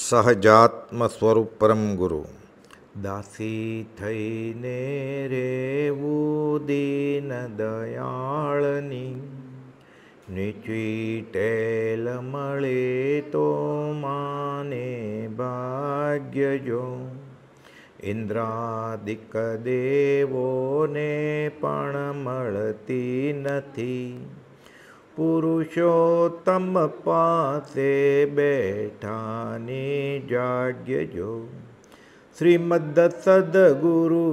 સહજાત્મ સ્વરૂપ પરમ ગુરુ દાસી થઈને રેવું દીન દયાળની નીચી ટેલ મળે તો માને ભાગ્ય જો ઇન્દ્રાદિક દેવોને પણ મળતી નથી पुरुषोत्तम पासे बैठाने जाड्य जो श्रीमद सदगुरु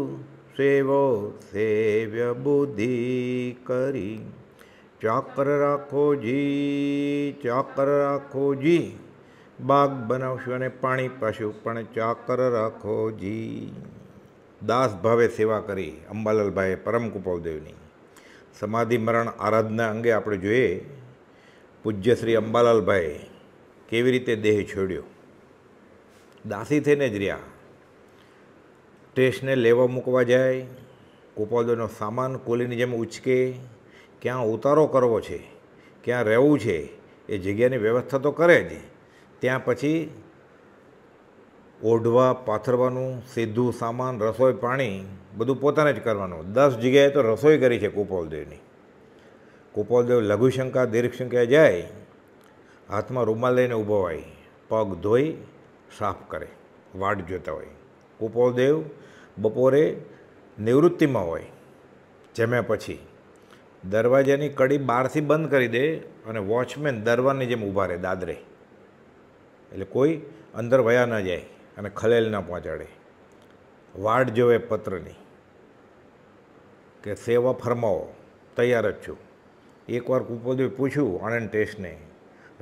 सेवो सेव्य बुद्धि करी ચાકર રાખો જી ચાકર રાખો જી બાગ બનાવશું અને પાણી પાશું પણ ચાકર રાખો જી દાસ ભાવે સેવા કરી અંબાલાલભાઈએ પરમ કુપાવદેવની સમાધિ મરણ આરાધના અંગે આપણે જોઈએ પૂજ્ય શ્રી અંબાલાલભાઈ કેવી રીતે દેહ છોડ્યો દાસી થઈને જ રહ્યા ટેસ્ટને લેવા મૂકવા જાય કુપાદોનો સામાન કોલીની જેમ ઉચકે ક્યાં ઉતારો કરવો છે ક્યાં રહેવું છે એ જગ્યાની વ્યવસ્થા તો કરે જ ત્યાં પછી ઓઢવા પાથરવાનું સીધું સામાન રસોઈ પાણી બધું પોતાને જ કરવાનું દસ જગ્યાએ તો રસોઈ કરી છે કુપોલદેવની કુપોલદેવ લઘુશંકા દીર્ઘશંકા જાય હાથમાં રૂમાલ લઈને ઊભો હોય પગ ધોઈ સાફ કરે વાટ જોતા હોય કુપોલદેવ બપોરે નિવૃત્તિમાં હોય જમ્યા પછી દરવાજાની કડી બહારથી બંધ કરી દે અને વોચમેન દરવાજાની જેમ ઊભા રહે દાદરે એટલે કોઈ અંદર વયા ન જાય અને ખલેલ ના પહોંચાડે વાડ જોવે પત્રની કે સેવા ફરમાવો તૈયાર જ છું એકવાર કુપોદે પૂછ્યું આણંદ ટેસ્ટને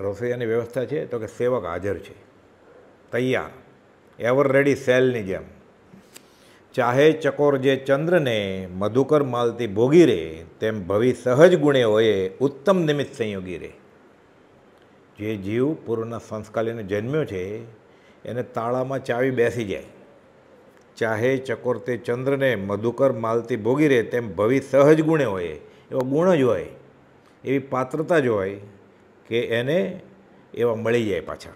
રસોઈયાની વ્યવસ્થા છે તો કે સેવક હાજર છે તૈયાર એવર રેડી સેલની જેમ ચાહે ચકોર જે ચંદ્રને મધુકર માલતી ભોગી રે તેમ ભવિ સહજ ગુણે હોય ઉત્તમ નિમિત્ત સંયોગી રે જે જીવ પૂર્ણ સંસ્કારીને જન્મ્યો છે એને તાળામાં ચાવી બેસી જાય ચાહે ચકોર ચંદ્રને મધુકર માલતી ભોગી રહે તેમ ભવિ સહજ ગુણે હોય એવો ગુણ જ હોય એવી પાત્રતા જ હોય કે એને એવા મળી જાય પાછા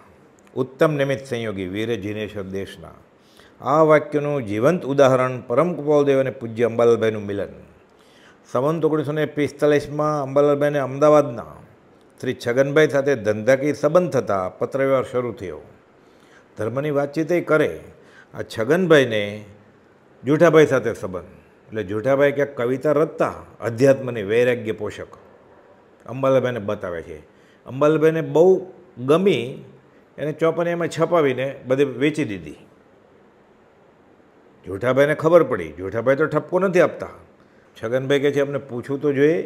ઉત્તમ નિમિત્ત સંયોગી વીર જિનેશ્વર દેશના આ વાક્યનું જીવંત ઉદાહરણ પરમ કૃપાલદેવ અને પૂજ્ય અંબાલાલભાઈનું મિલન સંવંત ઓગણીસો ને પિસ્તાલીસમાં અંબાલાલભાઈને અમદાવાદના શ્રી છગનભાઈ સાથે ધંધાકીય સંબંધ થતાં પત્રવ્યવહાર શરૂ થયો ધર્મની વાતચીત એ કરે આ છગનભાઈને જૂઠાભાઈ સાથે સંબંધ એટલે જૂઠાભાઈ ક્યાંક કવિતા રચતા અધ્યાત્મની વૈરાગ્ય પોષક અંબાલાભાઈને બતાવે છે અંબાલભાઈને બહુ ગમી એને ચોપનીયામાં છપાવીને બધે વેચી દીધી જૂઠાભાઈને ખબર પડી જૂઠાભાઈ તો ઠપકો નથી આપતા છગનભાઈ કહે છે અમને પૂછવું તો જોઈએ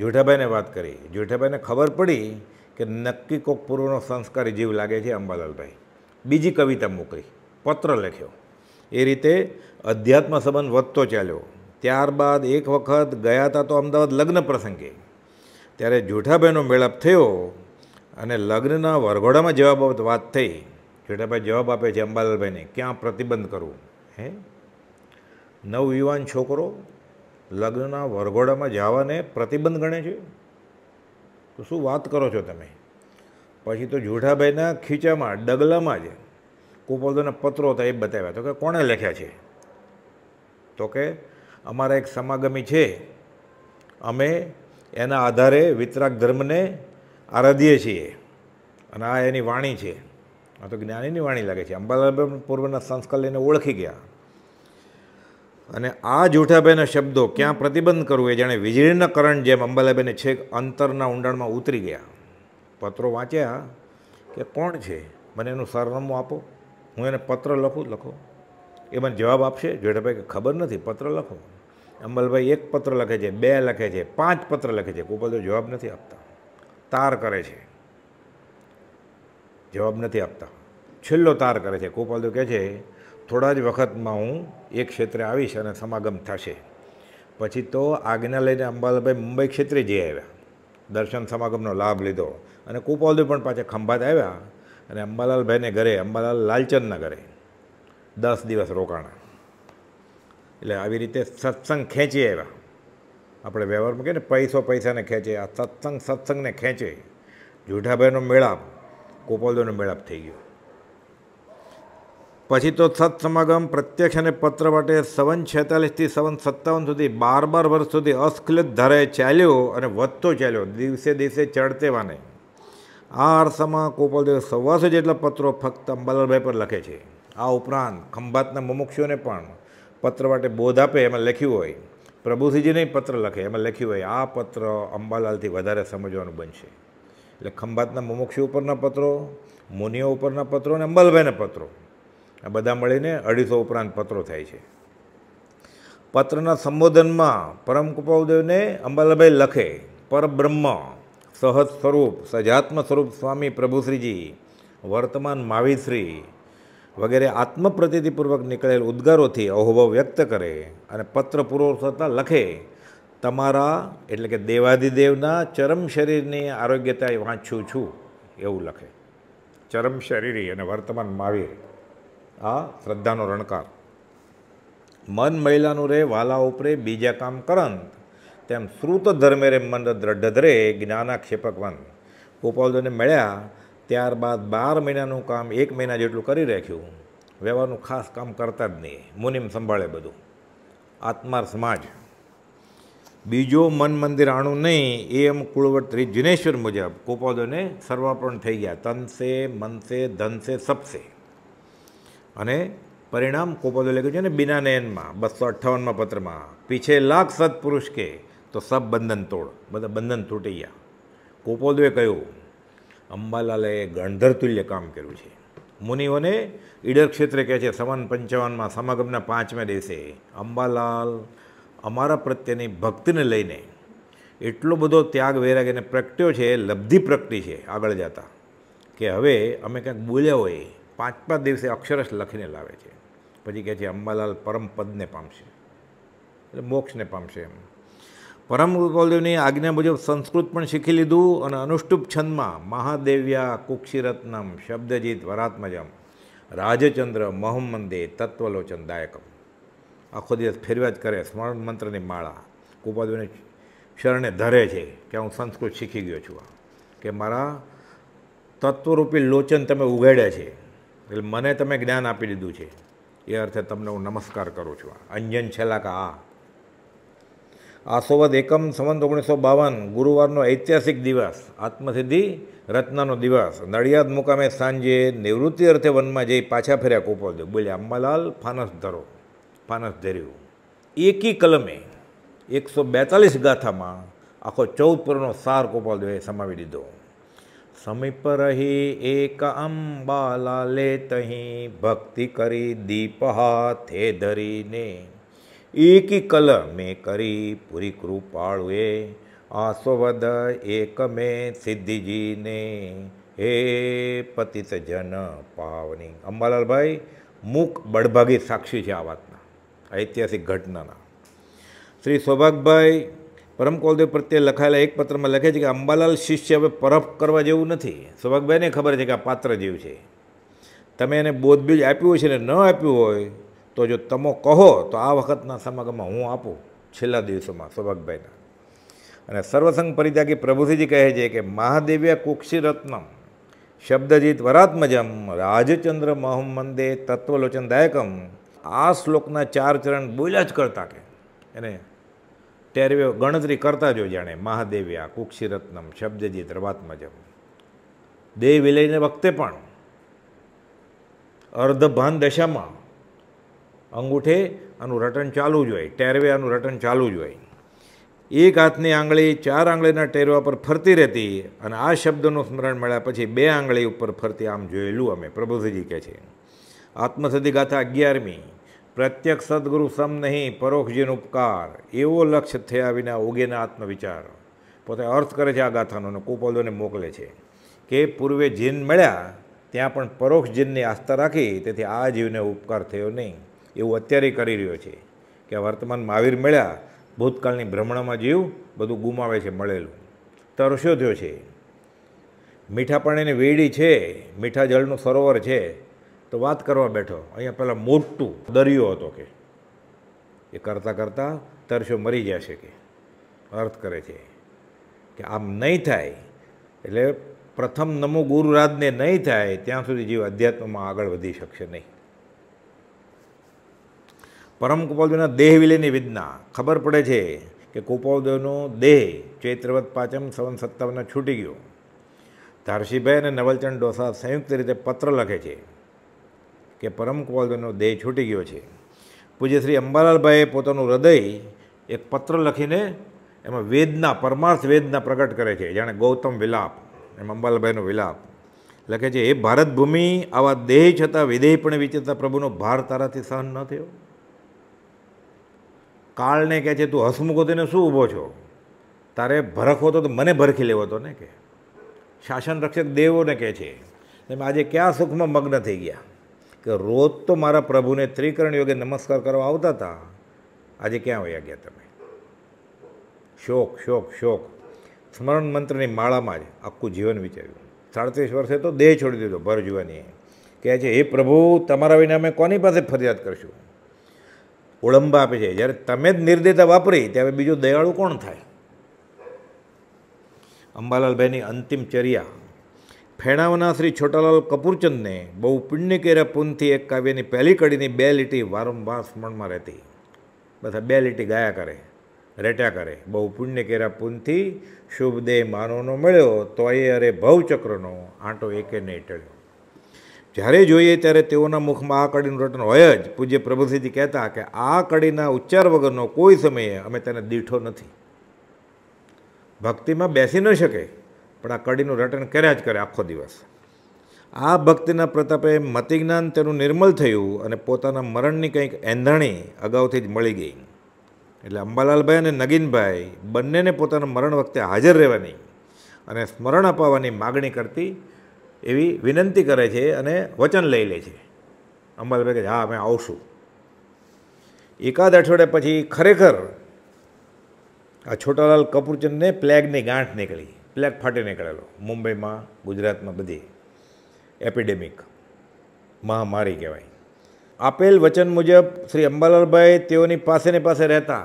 જૂઠાભાઈને વાત કરી જૂઠાભાઈને ખબર પડી કે નક્કી કોક પૂર્વનો સંસ્કારી જીવ લાગે છે અંબાલાલભાઈ બીજી કવિતા મોકલી પત્ર લખ્યો એ રીતે અધ્યાત્મ સંબંધ વધતો ચાલ્યો ત્યારબાદ એક વખત ગયા હતા તો અમદાવાદ લગ્ન પ્રસંગે ત્યારે જેઠાભાઈનો મેળાપ થયો અને લગ્નના વરઘોડામાં જવાબ વાત થઈ જેઠાભાઈ જવાબ આપે છે અંબાલાલભાઈને ક્યાં પ્રતિબંધ કરવું હે નવયુવાન છોકરો લગ્નના વરઘોડામાં જવાને પ્રતિબંધ ગણે છે તો શું વાત કરો છો તમે પછી તો જુઠાભાઈના ખીચામાં ડગલામાં જ કોપોલદોના પત્રો હતા એ બતાવ્યા તો કે કોણે લખ્યા છે તો કે અમારા એક સમાગમી છે અમે એના આધારે વિતરાગ ધર્મને આરાધીએ છીએ અને આ એની વાણી છે આ તો જ્ઞાનીની વાણી લાગે છે અંબાલાલ પૂર્વના સંસ્કાર લઈને ઓળખી ગયા અને આ જૂઠાભાઈના શબ્દો ક્યાં પ્રતિબંધ કરવું એ જાણે વીજળીના કરંટ જેમ અંબાલાબેને છેક અંતરના ઊંડાણમાં ઉતરી ગયા પત્રો વાંચ્યા કે કોણ છે મને એનું સરનામું આપો હું એને પત્ર લખું લખો એ મને જવાબ આપશે જેઠાભાઈ કે ખબર નથી પત્ર લખો અંબલભાઈ એક પત્ર લખે છે બે લખે છે પાંચ પત્ર લખે છે ગોપાલદેવ જવાબ નથી આપતા તાર કરે છે જવાબ નથી આપતા છેલ્લો તાર કરે છે ગોપાલદેવ કહે છે થોડા જ વખતમાં હું એ ક્ષેત્રે આવીશ અને સમાગમ થશે પછી તો આગના લઈને અંબાલાભાઈ મુંબઈ ક્ષેત્રે જઈ આવ્યા દર્શન સમાગમનો લાભ લીધો અને કુપોલદેવ પણ પાછા ખંભાત આવ્યા અને અંબાલાલભાઈને ઘરે અંબાલાલ લાલચંદના ઘરે દસ દિવસ રોકાણા એટલે આવી રીતે સત્સંગ ખેંચી આવ્યા આપણે વ્યવહારમાં કહીએ ને પૈસો પૈસાને ખેંચે આ સત્સંગ સત્સંગને ખેંચે જૂઠાભાઈનો મેળાપ કોપોલદેવનો મેળાપ થઈ ગયો પછી તો સત્સમાગમ પ્રત્યક્ષ અને પત્ર માટે સવન છેતાલીસથી સવન સત્તાવન સુધી બાર બાર વર્ષ સુધી અસ્ખલિત ધારે ચાલ્યો અને વધતો ચાલ્યો દિવસે દિવસે ચડતેવાને વાને આ અરસામાં કોપલદેવ સવાસો જેટલા પત્રો ફક્ત અંબાલાલભાઈ પર લખે છે આ ઉપરાંત ખંભાતના મુમુક્ષુઓને પણ પત્ર માટે બોધ આપે એમાં લખ્યું હોય પ્રભુસિંહજીને પત્ર લખે એમાં લખ્યું હોય આ પત્ર અંબાલાલથી વધારે સમજવાનું બનશે એટલે ખંભાતના મુમુક્ષુ ઉપરના પત્રો મુનિઓ ઉપરના પત્રો અને અંબાલભાઈના પત્રો આ બધા મળીને અઢીસો ઉપરાંત પત્રો થાય છે પત્રના સંબોધનમાં પરમ કૃપાદેવને અંબાલાભાઈ લખે પરબ્રહ્મ સહજ સ્વરૂપ સજાત્મ સ્વરૂપ સ્વામી પ્રભુશ્રીજી વર્તમાન માવીશ્રી વગેરે આત્મપ્રતિતિપૂર્વક નીકળેલ ઉદ્ગારોથી અહોભાવ વ્યક્ત કરે અને પત્ર પૂરો થતાં લખે તમારા એટલે કે દેવાધિદેવના ચરમ શરીરની આરોગ્યતા વાંચું છું એવું લખે ચરમ શરીરી અને વર્તમાન માવીર આ શ્રદ્ધાનો રણકાર મન મહિલાનું રે વાલા ઉપરે બીજા કામ કરંત તેમ શ્રુત ધર્મે રે મન દ્રઢધરે જ્ઞાના ક્ષેપકવન ગોપાલજીને મળ્યા ત્યારબાદ બાર મહિનાનું કામ એક મહિના જેટલું કરી રાખ્યું વ્યવહારનું ખાસ કામ કરતા જ નહીં મુનિમ સંભાળે બધું આત્માર સમાજ બીજો મન મંદિર આણું નહીં એ એમ કુળવર્ત્રી જિનેશ્વર મુજબ ગોપાલજીને સર્વાપણ થઈ ગયા તનસે મનસે ધનસે સપસે અને પરિણામ કોપોદો લખ્યું છે ને નયનમાં બસો અઠ્ઠાવનમાં પત્રમાં પીછે લાખ સત્પુરુષ કે તો સબ બંધન તોડ બધા બંધન તૂટી ગયા કોપોદોએ કહ્યું અંબાલાલે ગણધરતુલ્ય કામ કર્યું છે મુનિઓને ઈડર ક્ષેત્રે કહે છે સમાન પંચાવનમાં સમાગમના પાંચમે દિવસે અંબાલાલ અમારા પ્રત્યેની ભક્તિને લઈને એટલો બધો ત્યાગ વૈરાગ એને પ્રગટ્યો છે લબ્ધિ પ્રગટી છે આગળ જતા કે હવે અમે ક્યાંક બોલ્યા હોય પાંચમા દિવસે અક્ષરશ લખીને લાવે છે પછી કહે છે અંબાલાલ પરમ પદને પામશે એટલે મોક્ષને પામશે એમ પરમ ગોપાલદેવની આજ્ઞા મુજબ સંસ્કૃત પણ શીખી લીધું અને અનુષ્ટુપ છંદમાં મહાદેવ્યા કુક્ષિરત્નમ શબ્દજીત વરાત્મજમ રાજચંદ્ર મોહમ્મંદે તત્વલોચન દાયકમ આખો દિવસ ફેરવ્યા જ કરે સ્મરણ મંત્રની માળા ગોપાલદેવને શરણે ધરે છે કે હું સંસ્કૃત શીખી ગયો છું કે મારા તત્વરૂપી લોચન તમે ઉગાડ્યા છે એટલે મને તમે જ્ઞાન આપી દીધું છે એ અર્થે તમને હું નમસ્કાર કરું છું અંજન છેલ્લાકા આ આસોવદ એકમ સંવંત ઓગણીસો બાવન ગુરુવારનો ઐતિહાસિક દિવસ આત્મસિદ્ધિ રત્નનો દિવસ નડિયાદ મુકામે સાંજે નિવૃત્તિ અર્થે વનમાં જઈ પાછા ફેર્યા કોપોદેવ બોલ્યા અંબાલાલ ફાનસ ધરો ફાનસ ધર્યું એકી કલમે એકસો બેતાલીસ ગાથામાં આખો ચૌદ પૂરનો સાર કોપાલદેવે સમાવી દીધો समीप रही एक अंबाला ले तही भक्ति करी दीप हाथे धरी ने एक ही कल में करी पूरी कृपाड़ुए आसोवद एक में सिद्धि जी ने हे પતિત જન પાવની અંબાલાલભાઈ મૂક બળભાગી સાક્ષી છે આ વાતના ઐતિહાસિક श्री શ્રી भाई પરમ કોલદેવ પ્રત્યે લખાયેલા એક પત્રમાં લખે છે કે અંબાલાલ શિષ્ય હવે પરફ કરવા જેવું નથી સૌભાગભાઈને ખબર છે કે આ પાત્ર જેવું છે તમે એને બોધબીજ આપ્યું હોય છે ને ન આપ્યું હોય તો જો તમે કહો તો આ વખતના સમાગમમાં હું આપું છેલ્લા દિવસોમાં સૌભાગભાઈના અને સર્વસંગ પરિત્યાગી પ્રભુસિંહજી કહે છે કે મહાદેવ્ય કુક્ષિરત્નમ શબ્દજીત વરાત્મજમ રાજચંદ્ર મહમ મંદે તત્વલોચનદાયકમ આ શ્લોકના ચાર ચરણ બોલ્યા જ કરતા કે એને ટેરવે ગણતરી કરતા જો જાણે મહાદેવ્યા કુક્ષિરત્નમ શબ્દજીત રવાત્મજમ દેહ વિલયને વખતે પણ અર્ધભાન દશામાં અંગૂઠે આનું રટન ચાલુ જ હોય ટેરવે આનું રટન ચાલુ જ હોય એક હાથની આંગળી ચાર આંગળીના ટેરવા પર ફરતી રહેતી અને આ શબ્દનું સ્મરણ મળ્યા પછી બે આંગળી ઉપર ફરતી આમ જોયેલું અમે પ્રબુધજી કહે છે આત્મસદી ગાથા અગિયારમી પ્રત્યક્ષ સદગુરુ સમ નહીં પરોક્ષજીન ઉપકાર એવો લક્ષ્ય થયા વિના ઓગેના આત્મવિચાર પોતે અર્થ કરે છે આ ગાથાનો અને કુપોદોને મોકલે છે કે પૂર્વે જીન મળ્યા ત્યાં પણ પરોક્ષ જીનની આસ્થા રાખી તેથી આ જીવને ઉપકાર થયો નહીં એવું અત્યારે કરી રહ્યો છે કે વર્તમાન મહાવીર મળ્યા ભૂતકાળની ભ્રમણમાં જીવ બધું ગુમાવે છે મળેલું તરસ્યો થયો છે મીઠાપણીની વેડી છે મીઠા જળનું સરોવર છે તો વાત કરવા બેઠો અહીંયા પહેલાં મોટું દરિયો હતો કે એ કરતાં કરતાં તરશો મરી જશે કે અર્થ કરે છે કે આમ નહીં થાય એટલે પ્રથમ નમો ગુરુરાજને નહીં થાય ત્યાં સુધી જીવ અધ્યાત્મમાં આગળ વધી શકશે નહીં પરમ કુપાલદેવના દેહ વિલેની વિદના ખબર પડે છે કે કુપાલદેવનો દેહ ચૈત્રવત પાંચમ સવન સત્તાવને છૂટી ગયો ધારસીભાઈ અને નવલચંદ ડોસા સંયુક્ત રીતે પત્ર લખે છે કે પરમ કુંવરનો દેહ છૂટી ગયો છે પૂજ્ય શ્રી અંબાલાલભાઈએ પોતાનું હૃદય એક પત્ર લખીને એમાં વેદના પરમાર્થ વેદના પ્રગટ કરે છે જાણે ગૌતમ વિલાપ એમ અંબાલાલભાઈનો વિલાપ લખે છે એ ભારત ભૂમિ આવા દેહ છતાં વિદેહ પણ વિચરતા પ્રભુનો ભાર તારાથી સહન ન થયો કાળને કહે છે તું હસમુખો થઈને શું ઊભો છો તારે ભરખવો હતો તો મને ભરખી લેવો હતો ને કે શાસન રક્ષક દેવોને કહે છે તમે આજે કયા સુખમાં મગ્ન થઈ ગયા કે રોજ તો મારા પ્રભુને ત્રિકરણ યોગે નમસ્કાર કરવા આવતા હતા આજે ક્યાં વયા ગયા તમે શોક શોક શોક સ્મરણ મંત્રની માળામાં જ આખું જીવન વિચાર્યું સાડત્રીસ વર્ષે તો દેહ છોડી દીધો ભર જુવાનીએ કહે છે હે પ્રભુ તમારા વિના અમે કોની પાસે ફરિયાદ કરશું ઓળંબા આપે છે જ્યારે તમે જ નિર્દેતા વાપરી ત્યારે બીજું દયાળુ કોણ થાય અંબાલાલભાઈની અંતિમ ચર્યા ફેણાવના શ્રી છોટાલાલ કપૂરચંદને બહુ પુણ્ય કેરા પૂનથી એક કાવ્યની પહેલી કડીની બે લીટી વારંવાર સ્મરણમાં રહેતી બસ બે લીટી ગાયા કરે રેટ્યા કરે બહુ પુણ્ય કેરા પૂનથી શુભ દેહ માનવનો મળ્યો તો એ અરે ભવચક્રનો આંટો એકે નહીં ટળ્યો જ્યારે જોઈએ ત્યારે તેઓના મુખમાં આ કડીનું રટન હોય જ પૂજ્ય પ્રભુસિંહજી કહેતા કે આ કડીના ઉચ્ચાર વગરનો કોઈ સમયે અમે તેને દીઠો નથી ભક્તિમાં બેસી ન શકે પણ આ કડીનું રટણ કર્યા જ કરે આખો દિવસ આ ભક્તિના પ્રતાપે મતિજ્ઞાન તેનું નિર્મલ થયું અને પોતાના મરણની કંઈક એંધાણી અગાઉથી જ મળી ગઈ એટલે અંબાલાલભાઈ અને નગીનભાઈ બંનેને પોતાના મરણ વખતે હાજર રહેવાની અને સ્મરણ અપાવવાની માગણી કરતી એવી વિનંતી કરે છે અને વચન લઈ લે છે અંબાલાલભાઈ કહે હા અમે આવશું એકાદ અઠવાડિયા પછી ખરેખર આ છોટાલાલ કપૂરચંદને પ્લેગની ગાંઠ નીકળી પ્લેગ ફાટી નીકળેલો મુંબઈમાં ગુજરાતમાં બધી એપિડેમિક મહામારી કહેવાય આપેલ વચન મુજબ શ્રી અંબાલાલભાઈ તેઓની પાસેની પાસે રહેતા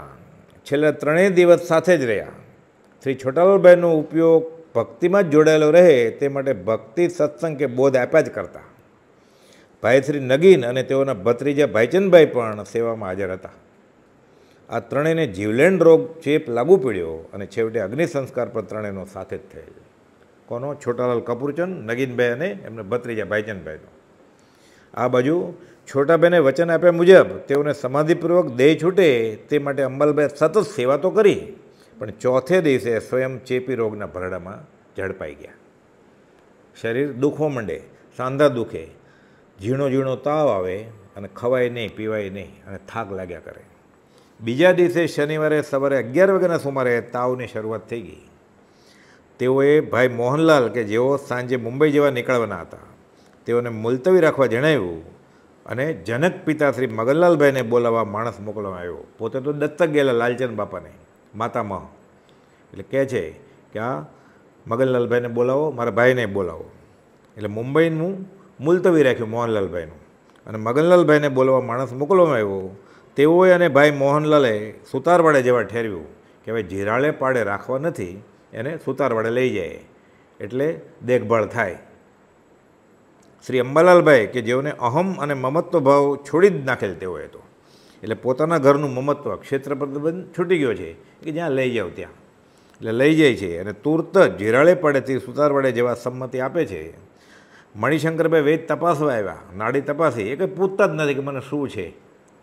છેલ્લા ત્રણેય દિવસ સાથે જ રહ્યા શ્રી છોટાલાલભાઈનો ઉપયોગ ભક્તિમાં જ જોડાયેલો રહે તે માટે ભક્તિ સત્સંગ કે બોધ આપ્યા જ કરતા ભાઈ શ્રી નગીન અને તેઓના ભત્રીજા ભાઈચંદભાઈ પણ સેવામાં હાજર હતા આ ત્રણેયને જીવલેણ રોગ ચેપ લાગુ પડ્યો અને છેવટે અગ્નિ સંસ્કાર પણ ત્રણેયનો સાથે જ થયેલો કોનો છોટાલાલ કપૂરચંદ નગીનભાઈ અને એમને ભત્રીજા ભાઈચંદભાઈનો આ બાજુ છોટાભાઈને વચન આપ્યા મુજબ તેઓને સમાધિપૂર્વક દેહ છૂટે તે માટે અંબલભાઈ સતત સેવા તો કરી પણ ચોથે દિવસે સ્વયં ચેપી રોગના ભરડામાં ઝડપાઈ ગયા શરીર દુખવા માંડે સાંધા દુખે ઝીણો ઝીણો તાવ આવે અને ખવાય નહીં પીવાય નહીં અને થાક લાગ્યા કરે બીજા દિવસે શનિવારે સવારે અગિયાર વાગ્યાના સુમારે તાવની શરૂઆત થઈ ગઈ તેઓએ ભાઈ મોહનલાલ કે જેઓ સાંજે મુંબઈ જેવા નીકળવાના હતા તેઓને મુલતવી રાખવા જણાવ્યું અને જનક પિતા શ્રી મગનલાલભાઈને બોલાવવા માણસ મોકલવામાં આવ્યો પોતે તો દત્તક ગયેલા લાલચંદ બાપાને માતામહ એટલે કહે છે કે આ મગનલાલભાઈને બોલાવો મારા ભાઈને બોલાવો એટલે મુંબઈનું મુલતવી રાખ્યું મોહનલાલભાઈનું અને મગનલાલભાઈને બોલાવવા માણસ મોકલવામાં આવ્યો તેઓએ અને ભાઈ મોહનલાલે સુતારવાડે જેવા ઠેરવ્યું કે હવે જીરાળે પાડે રાખવા નથી એને સુતારવાડે લઈ જાય એટલે દેખભાળ થાય શ્રી અંબાલાલભાઈ કે જેઓને અહમ અને મમત્વ ભાવ છોડી જ નાખેલ તેઓએ તો એટલે પોતાના ઘરનું મમત્વ ક્ષેત્ર પ્રતિબંધ છૂટી ગયો છે કે જ્યાં લઈ જાઓ ત્યાં એટલે લઈ જાય છે અને તુરત જ જીરાળે પડેથી સુતારવાડે જેવા સંમતિ આપે છે મણિશંકરભાઈ વેદ તપાસવા આવ્યા નાડી તપાસી એ કંઈ પૂછતા જ નથી કે મને શું છે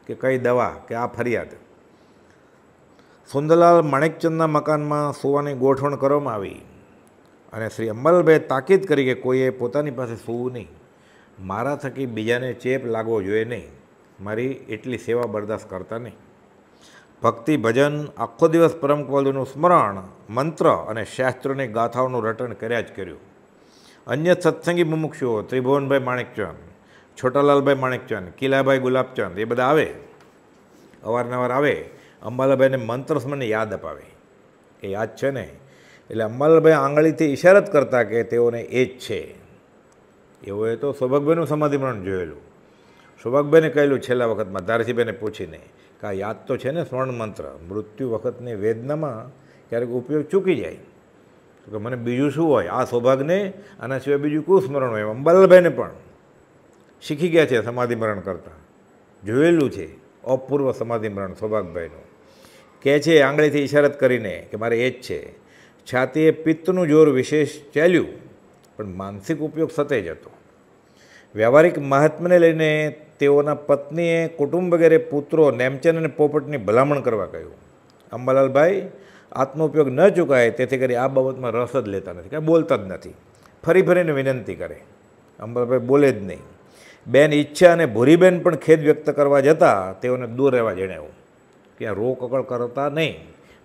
કે કઈ દવા કે આ ફરિયાદ સુંદરલાલ માણેકચંદના મકાનમાં સુવાની ગોઠવણ કરવામાં આવી અને શ્રી અંબલભાઈ તાકીદ કરી કે કોઈએ પોતાની પાસે સૂવું નહીં મારા થકી બીજાને ચેપ લાગવો જોઈએ નહીં મારી એટલી સેવા બરદાસ્ત કરતા નહીં ભક્તિ ભજન આખો દિવસ પરમ કવલનું સ્મરણ મંત્ર અને શાસ્ત્રોની ગાથાઓનું રટણ કર્યા જ કર્યું અન્ય સત્સંગી મુમુક્ષુઓ ત્રિભુવનભાઈ માણેકચંદ છોટાલાલભાઈ માણેકચંદ કિલાભાઈ ગુલાબચંદ એ બધા આવે અવારનવાર આવે અંબાલાભાઈને મંત્ર મને યાદ અપાવે એ યાદ છે ને એટલે અંબાલાલભાઈ આંગળીથી ઇશારત કરતા કે તેઓને એ જ છે એવું એ તો સૌભાગભાઈનું સમાધિમરણ જોયેલું સૌભાગભાઈને કહેલું છેલ્લા વખતમાં ધારસીબેને પૂછીને કે આ યાદ તો છે ને સ્વર્ણ મંત્ર મૃત્યુ વખતની વેદનામાં ક્યારેક ઉપયોગ ચૂકી જાય તો કે મને બીજું શું હોય આ સૌભાગને આના સિવાય બીજું કું સ્મરણ હોય અંબાલાલભાઈને પણ શીખી ગયા છે સમાધિમરણ કરતાં જોયેલું છે અપૂર્વ સમાધિમરણ સૌભાગભાઈનું કહે છે આંગળીથી ઇશારત કરીને કે મારે એ જ છે છાતીએ પિત્તનું જોર વિશેષ ચાલ્યું પણ માનસિક ઉપયોગ સતે જ હતો વ્યવહારિક મહાત્મને લઈને તેઓના પત્નીએ કુટુંબ વગેરે પુત્રો નેમચંદ અને પોપટની ભલામણ કરવા કહ્યું અંબાલાલભાઈ આત્મ ઉપયોગ ન ચૂકાય તેથી કરી આ બાબતમાં રસ જ લેતા નથી કાંઈ બોલતા જ નથી ફરી ફરીને વિનંતી કરે અંબાલભાઈ બોલે જ નહીં બેન ઈચ્છા અને ભૂરીબેન પણ ખેદ વ્યક્ત કરવા જતાં તેઓને દૂર રહેવા જણાવ્યું કે આ રોકકળ કરતા નહીં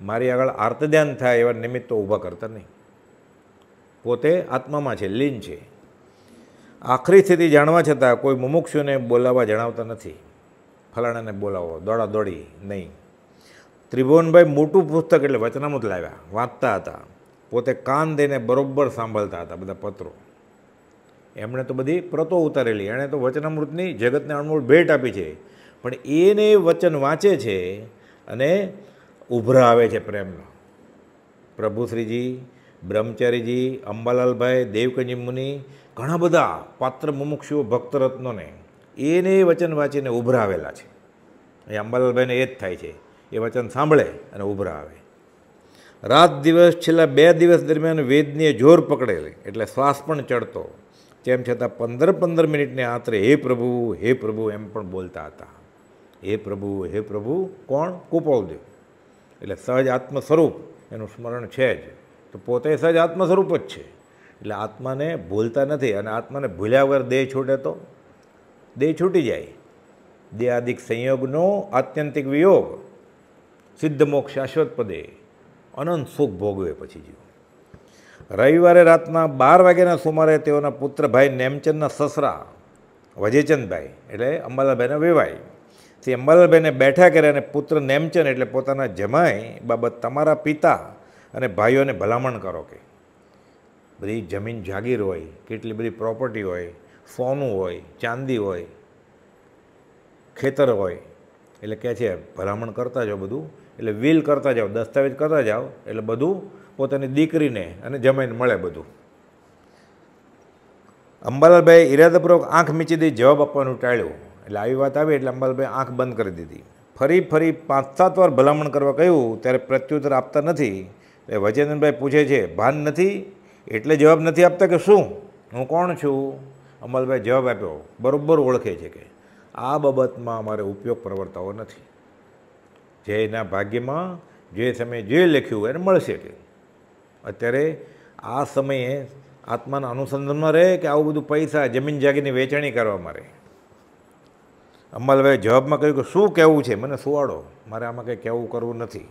મારી આગળ આર્તધ્યાન થાય એવા નિમિત્તો ઊભા કરતા નહીં પોતે આત્મામાં છે લીન છે આખરી સ્થિતિ જાણવા છતાં કોઈ મુમુક્ષુને બોલાવવા જણાવતા નથી ફલાણાને બોલાવો દોડા દોડી નહીં ત્રિભુવનભાઈ મોટું પુસ્તક એટલે વચનામૃત લાવ્યા વાંચતા હતા પોતે કાન દઈને બરોબર સાંભળતા હતા બધા પત્રો એમણે તો બધી પ્રતો ઉતારેલી એણે તો વચનામૃતની જગતને અણમોલ ભેટ આપી છે પણ એને વચન વાંચે છે અને ઉભરા આવે છે પ્રેમનો પ્રભુશ્રીજી બ્રહ્મચારીજી અંબાલાલભાઈ દેવકંજી મુનિ ઘણા બધા પાત્ર મુમુક્ષુઓ ભક્તરત્નોને એને વચન વાંચીને ઉભરા આવેલા છે એ અંબાલાલભાઈને એ જ થાય છે એ વચન સાંભળે અને ઉભરા આવે રાત દિવસ છેલ્લા બે દિવસ દરમિયાન વેદનીએ જોર પકડેલી એટલે શ્વાસ પણ ચડતો તેમ છતાં પંદર પંદર મિનિટને આંતરે હે પ્રભુ હે પ્રભુ એમ પણ બોલતા હતા હે પ્રભુ હે પ્રભુ કોણ કુપોલદેવ એટલે સહજ આત્મ સ્વરૂપ એનું સ્મરણ છે જ તો પોતે સહજ આત્મ સ્વરૂપ જ છે એટલે આત્માને ભૂલતા નથી અને આત્માને ભૂલ્યા વગર દેહ છૂટે તો દેહ છૂટી જાય દેહાદિક સંયોગનો આત્યંતિક વિયોગ સિદ્ધ મોક્ષ શાશ્વત પદે અનંત સુખ ભોગવે પછી જીવ રવિવારે રાતના બાર વાગ્યાના સુમારે તેઓના પુત્રભાઈ નેમચંદના સસરા વજેચંદભાઈ એટલે અંબાલાલભાઈને વેવાય તે અંબાલાલભાઈને બેઠા કર્યા અને પુત્ર નેમચંદ એટલે પોતાના જમાઈ બાબત તમારા પિતા અને ભાઈઓને ભલામણ કરો કે બધી જમીન જાગીર હોય કેટલી બધી પ્રોપર્ટી હોય સોનું હોય ચાંદી હોય ખેતર હોય એટલે કહે છે ભલામણ કરતા જાઓ બધું એટલે વિલ કરતા જાઓ દસ્તાવેજ કરતા જાઓ એટલે બધું પોતાની દીકરીને અને જમાઈને મળે બધું અંબાલાલભાઈ ઇરાદાપૂર્વક આંખ મીચી દઈ જવાબ આપવાનું ટાળ્યું એટલે આવી વાત આવી એટલે અંબાલાલભાઈ આંખ બંધ કરી દીધી ફરી ફરી પાંચ સાત વાર ભલામણ કરવા કહ્યું ત્યારે પ્રત્યુત્તર આપતા નથી એટલે વજેન્દ્રભાઈ પૂછે છે ભાન નથી એટલે જવાબ નથી આપતા કે શું હું કોણ છું અમલભાઈ જવાબ આપ્યો બરાબર ઓળખે છે કે આ બાબતમાં અમારે ઉપયોગ પ્રવર્તાવો નથી જેના ભાગ્યમાં જે સમયે જે લખ્યું એને મળશે કે અત્યારે આ સમયે આત્માના અનુસંધાનમાં રહે કે આવું બધું પૈસા જમીન જાગીરની વેચાણી કરવા મારે અમલભાઈ જવાબમાં કહ્યું કે શું કહેવું છે મને સુવાડો મારે આમાં કંઈ કહેવું કરવું નથી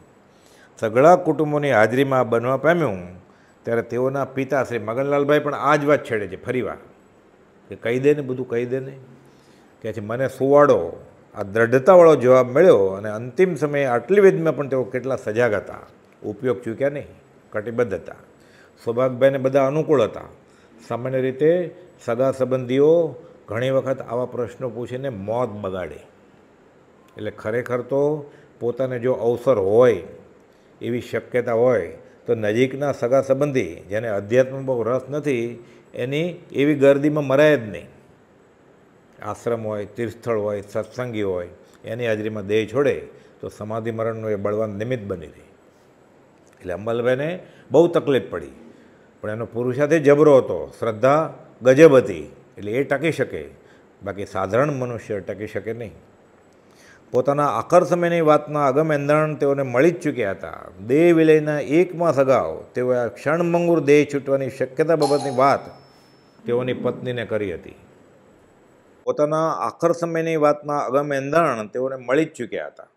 સગળા કુટુંબોની હાજરીમાં બનવા પામ્યું ત્યારે તેઓના પિતા શ્રી મગનલાલભાઈ પણ આ જ વાત છેડે છે ફરીવાર કે કહી દે ને બધું કહી દે ને કે છે મને સુવાડો આ દ્રઢતાવાળો જવાબ મળ્યો અને અંતિમ સમયે આટલી વેદમાં પણ તેઓ કેટલા સજાગ હતા ઉપયોગ ચૂક્યા નહીં કટિબદ્ધ હતા સૌભાગભાઈને બધા અનુકૂળ હતા સામાન્ય રીતે સગા સંબંધીઓ ઘણી વખત આવા પ્રશ્નો પૂછીને મોત બગાડે એટલે ખરેખર તો પોતાને જો અવસર હોય એવી શક્યતા હોય તો નજીકના સગા સંબંધી જેને અધ્યાત્મ બહુ રસ નથી એની એવી ગર્દીમાં મરાય જ નહીં આશ્રમ હોય તીર્થળ હોય સત્સંગી હોય એની હાજરીમાં દેહ છોડે તો સમાધિ મરણનું એ બળવાન નિમિત્ત બની રહે એટલે અંબાલબેને બહુ તકલીફ પડી પણ એનો પુરુષાર્થ જબરો હતો શ્રદ્ધા ગજબ હતી એટલે એ ટકી શકે બાકી સાધારણ મનુષ્ય ટકી શકે નહીં પોતાના આખર સમયની વાતના અગમ એંધારણ તેઓને મળી જ ચૂક્યા હતા દેહ વિલયના એક માસ અગાઉ તેઓએ આ ક્ષણમંગુર દેહ છૂટવાની શક્યતા બાબતની વાત તેઓની પત્નીને કરી હતી પોતાના આખર સમયની વાતના અગમ એંધાણ તેઓને મળી જ ચૂક્યા હતા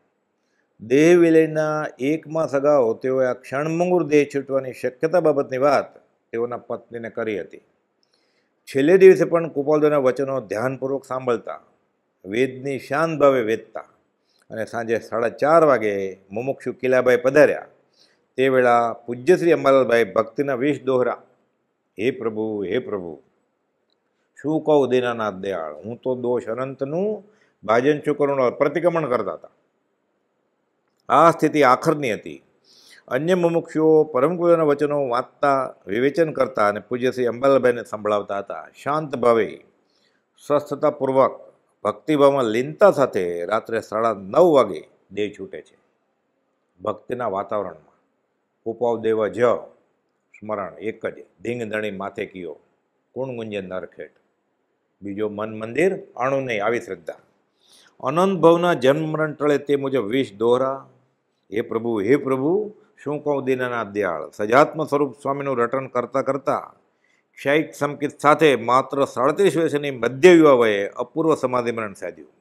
દેહ વિલયના એકમાં સગાઓ તેઓએ આ ક્ષણમંગુર દેહ છૂટવાની શક્યતા બાબતની વાત તેઓના પત્નીને કરી હતી છેલ્લે દિવસે પણ કુપાલદેવના વચનો ધ્યાનપૂર્વક સાંભળતા વેદની શાંત ભાવે વેદતા અને સાંજે સાડા ચાર વાગે મુમુક્ષુ કિલાભાઈ પધાર્યા તે વેળા પૂજ્યશ્રી અંબાલાલભાઈ ભક્તિના વિષ દોહરા હે પ્રભુ હે પ્રભુ શું કહું દેનાનાથ દયાળ હું તો દોષ અનંતનું ભાજન શું પ્રતિક્રમણ કરતા હતા આ સ્થિતિ આખરની હતી અન્ય મુમુક્ષુઓ પરમગુરુના વચનો વાંચતા વિવેચન કરતા અને પૂજ્ય શ્રી સંભળાવતા હતા શાંત ભાવે સ્વસ્થતાપૂર્વક ભક્તિભાવમાં લીનતા સાથે રાત્રે સાડા નવ વાગે દેહ છૂટે છે ભક્તિના વાતાવરણમાં ઉપાવ દેવા જ સ્મરણ એક જ ધીંગધણી માથે કિયો ગુણગુંજે નરખેટ બીજો મન મંદિર અણુ નહીં આવી શ્રદ્ધા અનંત ભવના જન્મ મરણ ટળે તે મુજબ વિષ દોહરા હે પ્રભુ હે પ્રભુ શું કહું દીનાના દયાળ સજાત્મ સ્વરૂપ સ્વામીનું રટન કરતાં કરતાં ક્ષયિક સંકિત સાથે માત્ર સાડત્રીસ વર્ષની મધ્ય યુવા વયે અપૂર્વ સમાધિ મરણ સાધ્યું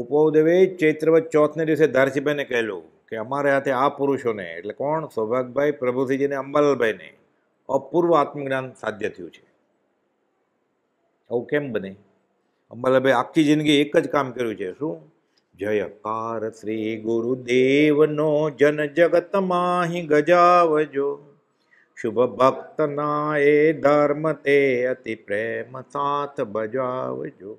ઉપવદેવે ચૈત્રવત ચોથને દિવસે ધારસીભાઈને કહેલું કે અમારે હાથે આ પુરુષોને એટલે કોણ સૌભાગભાઈ પ્રભુસિંહજીને અંબાલાલભાઈને અપૂર્વ આત્મજ્ઞાન સાધ્ય થયું છે આવું કેમ બને અંબાલાલભાઈ આખી જિંદગી એક જ કામ કર્યું છે શું જયકાર શ્રી ગુરુદેવનો જન જગત માહી ગજાવજો શુભ ભક્તના એ ધર્મ તે અતિ પ્રેમ સાથ બજાવજો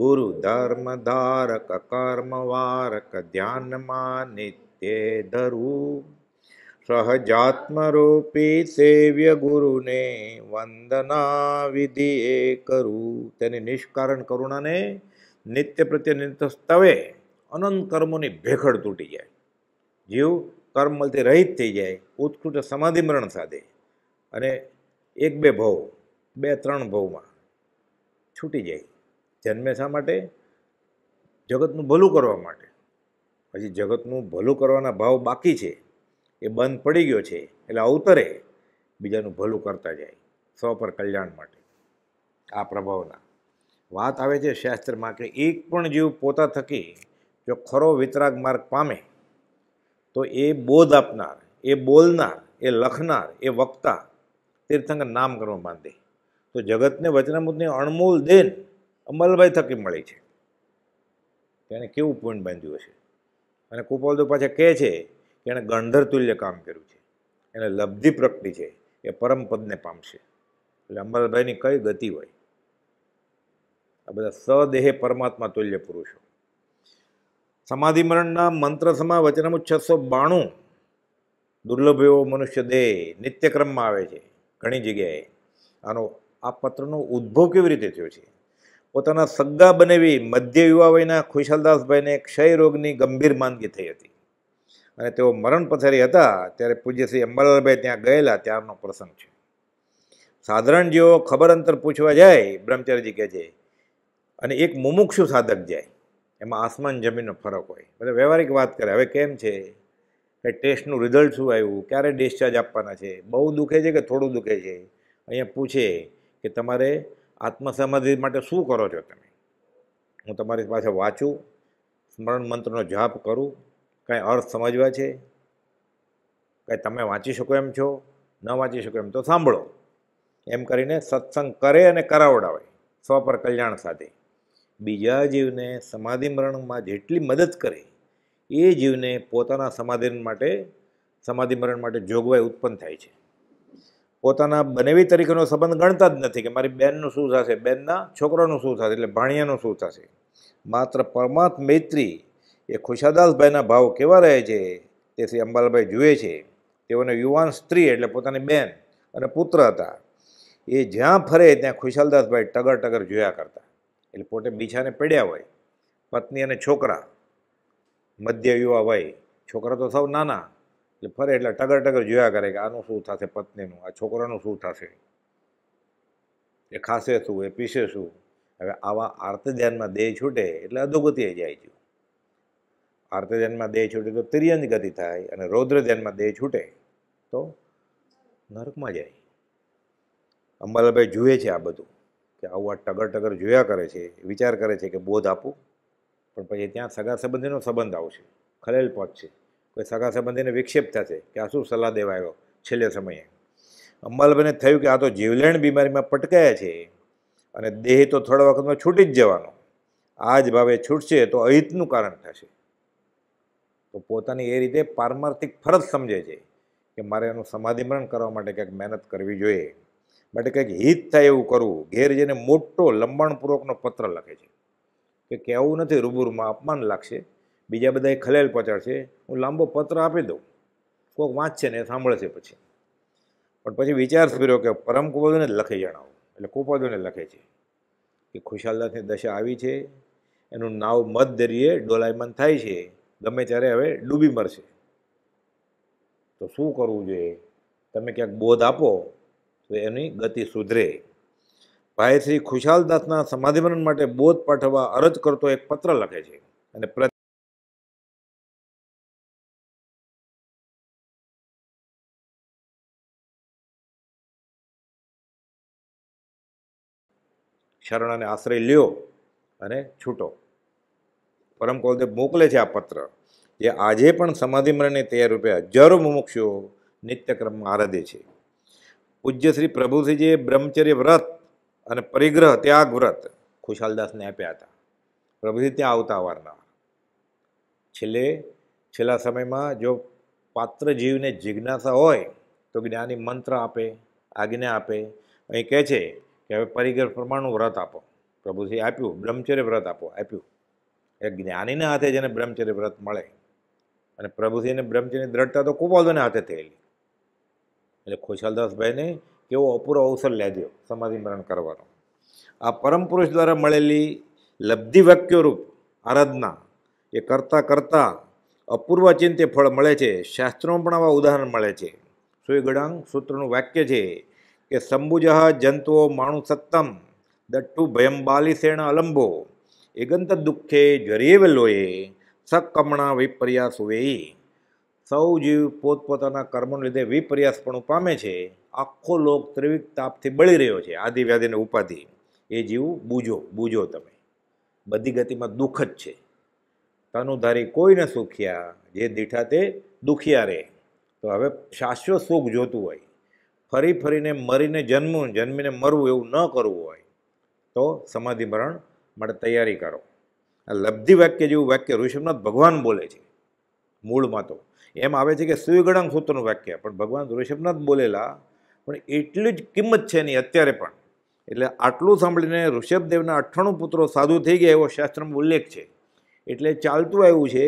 ગુરુ ધર્મ ધારક કર્મ વારક ધ્યાનમાં નિત્ય ધરું સહજાત્મરૂપી સેવ્ય ગુરુને વંદના વિધિએ કરું તેની નિષ્કારણ કરુણાને નિત્ય પ્રત્યે નિત્ય સ્તવે અનંત કર્મોની ભેખડ તૂટી જાય જીવ કર્મલથી રહિત થઈ જાય ઉત્કૃષ્ટ સમાધિમરણ સાથે અને એક બે ભવ બે ત્રણ ભવમાં છૂટી જાય જન્મે શા માટે જગતનું ભલું કરવા માટે પછી જગતનું ભલું કરવાના ભાવ બાકી છે એ બંધ પડી ગયો છે એટલે અવતરે બીજાનું ભલું કરતા જાય સૌ પર કલ્યાણ માટે આ પ્રભાવના વાત આવે છે શાસ્ત્રમાં કે એક પણ જીવ પોતા થકી જો ખરો વિતરાગ માર્ગ પામે તો એ બોધ આપનાર એ બોલનાર એ લખનાર એ વક્તા તીર્થંકર નામ કરવા બાંધે તો જગતને વચનામૃતની અણમોલ દેન અમલભાઈ થકી મળે છે તેણે કેવું પુણ્ય બાંધ્યું હશે અને કુપોલદો પાછા કહે છે કે એણે ગણધર કામ કર્યું છે એને લબ્ધિ પ્રગટી છે એ પરમપદને પામશે એટલે અમલભાઈની કઈ ગતિ હોય આ બધા સદેહે પરમાત્મા તુલ્ય પુરુષો સમાધિ મરણના મંત્ર સમા વચનામું છસો બાણું દુર્લભ એવો મનુષ્ય દેહ નિત્યક્રમમાં આવે છે ઘણી જગ્યાએ આનો આ પત્રનો ઉદ્ભવ કેવી રીતે થયો છે પોતાના સગા બનેવી મધ્ય યુવા વયના ખુશાલદાસભાઈને ક્ષય રોગની ગંભીર માંદગી થઈ હતી અને તેઓ મરણ પથારી હતા ત્યારે પૂજ્ય શ્રી અંબાલાલભાઈ ત્યાં ગયેલા ત્યારનો પ્રસંગ છે સાધારણ જેઓ ખબર અંતર પૂછવા જાય બ્રહ્મચારીજી કહે છે અને એક મુમુક્ષુ સાધક જાય એમાં આસમાન જમીનનો ફરક હોય બધા વ્યવહારિક વાત કરે હવે કેમ છે કે ટેસ્ટનું રિઝલ્ટ શું આવ્યું ક્યારે ડિસ્ચાર્જ આપવાના છે બહુ દુઃખે છે કે થોડું દુખે છે અહીંયા પૂછે કે તમારે આત્મસમાધિ માટે શું કરો છો તમે હું તમારી પાસે વાંચું સ્મરણ મંત્રનો જાપ કરું કાંઈ અર્થ સમજવા છે કાંઈ તમે વાંચી શકો એમ છો ન વાંચી શકો એમ તો સાંભળો એમ કરીને સત્સંગ કરે અને કરાવડાવે સ્વ પર કલ્યાણ સાથે બીજા જીવને સમાધિ મરણમાં જેટલી મદદ કરે એ જીવને પોતાના સમાધિ માટે સમાધિ મરણ માટે જોગવાઈ ઉત્પન્ન થાય છે પોતાના બનેવી તરીકેનો સંબંધ ગણતા જ નથી કે મારી બેનનું શું થશે બેનના છોકરાનું શું થશે એટલે ભાણિયાનું શું થશે માત્ર પરમાત્મ મૈત્રી એ ખુશાદાસભાઈના ભાવ કેવા રહે છે તે શ્રી અંબાલાભાઈ જુએ છે તેઓને યુવાન સ્ત્રી એટલે પોતાની બહેન અને પુત્ર હતા એ જ્યાં ફરે ત્યાં ખુશાલદાસભાઈ ટગર ટગર જોયા કરતા એટલે પોતે બીછાને પડ્યા હોય પત્ની અને છોકરા મધ્ય યુવા હોય છોકરા તો સૌ નાના એટલે ફરે એટલે ટગર ટગર જોયા કરે કે આનું શું થશે પત્નીનું આ છોકરાનું શું થશે એ ખાશે શું એ પીશે શું હવે આવા આર્ત ધ્યાનમાં દેહ છૂટે એટલે અધોગતિએ જાય છે આર્ત ધ્યાનમાં દેહ છૂટે તો તિર્યંજ ગતિ થાય અને રૌદ્ર ધ્યાનમાં દેહ છૂટે તો નરકમાં જાય અંબાલાભાઈ જુએ છે આ બધું કે આવું આ ટગર ટગર જોયા કરે છે વિચાર કરે છે કે બોધ આપું પણ પછી ત્યાં સગા સંબંધીનો સંબંધ આવશે ખલેલ પહોંચશે કોઈ સગા સંબંધીને વિક્ષેપ થશે કે આ શું સલાહ દેવા આવ્યો છેલ્લે સમયે અંબાલભાઈને થયું કે આ તો જીવલેણ બીમારીમાં પટકાયા છે અને દેહ તો થોડા વખતમાં છૂટી જ જવાનો આ જ ભાવે છૂટશે તો અહિતનું કારણ થશે તો પોતાની એ રીતે પારમાર્થિક ફરજ સમજે છે કે મારે એનું સમાધિમરણ કરવા માટે ક્યાંક મહેનત કરવી જોઈએ માટે કંઈક હિત થાય એવું કરવું ઘેર જઈને મોટો લંબાણપૂર્વકનો પત્ર લખે છે કે કહેવું નથી રૂબરૂમાં અપમાન લાગશે બીજા બધાએ ખલેલ પહોંચાડશે હું લાંબો પત્ર આપી દઉં કોઈક વાંચશે ને સાંભળશે પછી પણ પછી વિચાર ફેર્યો કે પરમ કુપોદને જ લખી જણાવો એટલે કુપદોને લખે છે કે ખુશાલદાસની દશા આવી છે એનું નાવ મત દરિયે ડોલાયમાન થાય છે ગમે ત્યારે હવે ડૂબી મરશે તો શું કરવું જોઈએ તમે ક્યાંક બોધ આપો તો એની ગતિ સુધરે ભાઈ શ્રી ખુશાલદાસના સમાધિમરણ માટે બોધ પાઠવવા અરજ કરતો એક પત્ર લખે છે અને શરણાને આશ્રય લ્યો અને છૂટો પરમ કૌલદેવ મોકલે છે આ પત્ર જે આજે પણ સમાધિમરણની તૈયાર રૂપે હજારો મુમુક્ષુઓ નિત્યક્રમમાં આરાધે છે પૂજ્ય શ્રી પ્રભુસિંહજીએ બ્રહ્મચર્ય વ્રત અને પરિગ્રહ ત્યાગ વ્રત ખુશાલદાસને આપ્યા હતા પ્રભુજી ત્યાં આવતા વારના છેલ્લે છેલ્લા સમયમાં જો પાત્ર જીવને જિજ્ઞાસા હોય તો જ્ઞાની મંત્ર આપે આજ્ઞા આપે અહીં કહે છે કે હવે પરિગ્રહ પ્રમાણનું વ્રત આપો પ્રભુશ્રી આપ્યું બ્રહ્મચર્ય વ્રત આપો આપ્યું એ જ્ઞાનીના હાથે જેને બ્રહ્મચર્ય વ્રત મળે અને પ્રભુશ્રીને બ્રહ્મચર્યની દ્રઢતા તો ખૂબ ઓલને હાથે થયેલી એટલે ખુશાલદાસભાઈને કેવો અપૂરો અવસર લેજો સમાધિ મરણ કરવાનો આ પરમ પુરુષ દ્વારા મળેલી લબ્ધિ વાક્યરૂપ આરાધના એ કરતાં કરતાં અપૂર્વ ચિંતે ફળ મળે છે શાસ્ત્રોમાં પણ આવા ઉદાહરણ મળે છે સુય ગળાંગ સૂત્રનું વાક્ય છે કે સંબુજહ જંતુઓ માણુ સત્તમ દટ્ટુ ભયમ બાલિસેણ અલંબો એગંત દુઃખે જ્વરેવ લોયે સકમણા વિપર્યા સુવેયી સૌ જીવ પોતપોતાના કર્મોને લીધે વિપર્યાસપણું પામે છે આખો લોક ત્રિવિક તાપથી બળી રહ્યો છે આદિ ઉપાધિ એ જીવ બૂજો બૂજો તમે બધી ગતિમાં દુઃખ જ છે તનુધારી કોઈને સુખ્યા જે દીઠા તે દુખિયા રહે તો હવે શાશ્વત સુખ જોતું હોય ફરી ફરીને મરીને જન્મું જન્મીને મરવું એવું ન કરવું હોય તો સમાધિ મરણ માટે તૈયારી કરો આ લબ્ધિ વાક્ય જેવું વાક્ય ઋષભનાથ ભગવાન બોલે છે મૂળમાં તો એમ આવે છે કે સુવિગણાંગ સૂત્રનું વાક્ય પણ ભગવાન ઋષભનાથ બોલેલા પણ એટલી જ કિંમત છે એની અત્યારે પણ એટલે આટલું સાંભળીને ઋષભદેવના અઠ્ઠાણું પુત્રો સાધુ થઈ ગયા એવો શાસ્ત્રમાં ઉલ્લેખ છે એટલે ચાલતું આવ્યું છે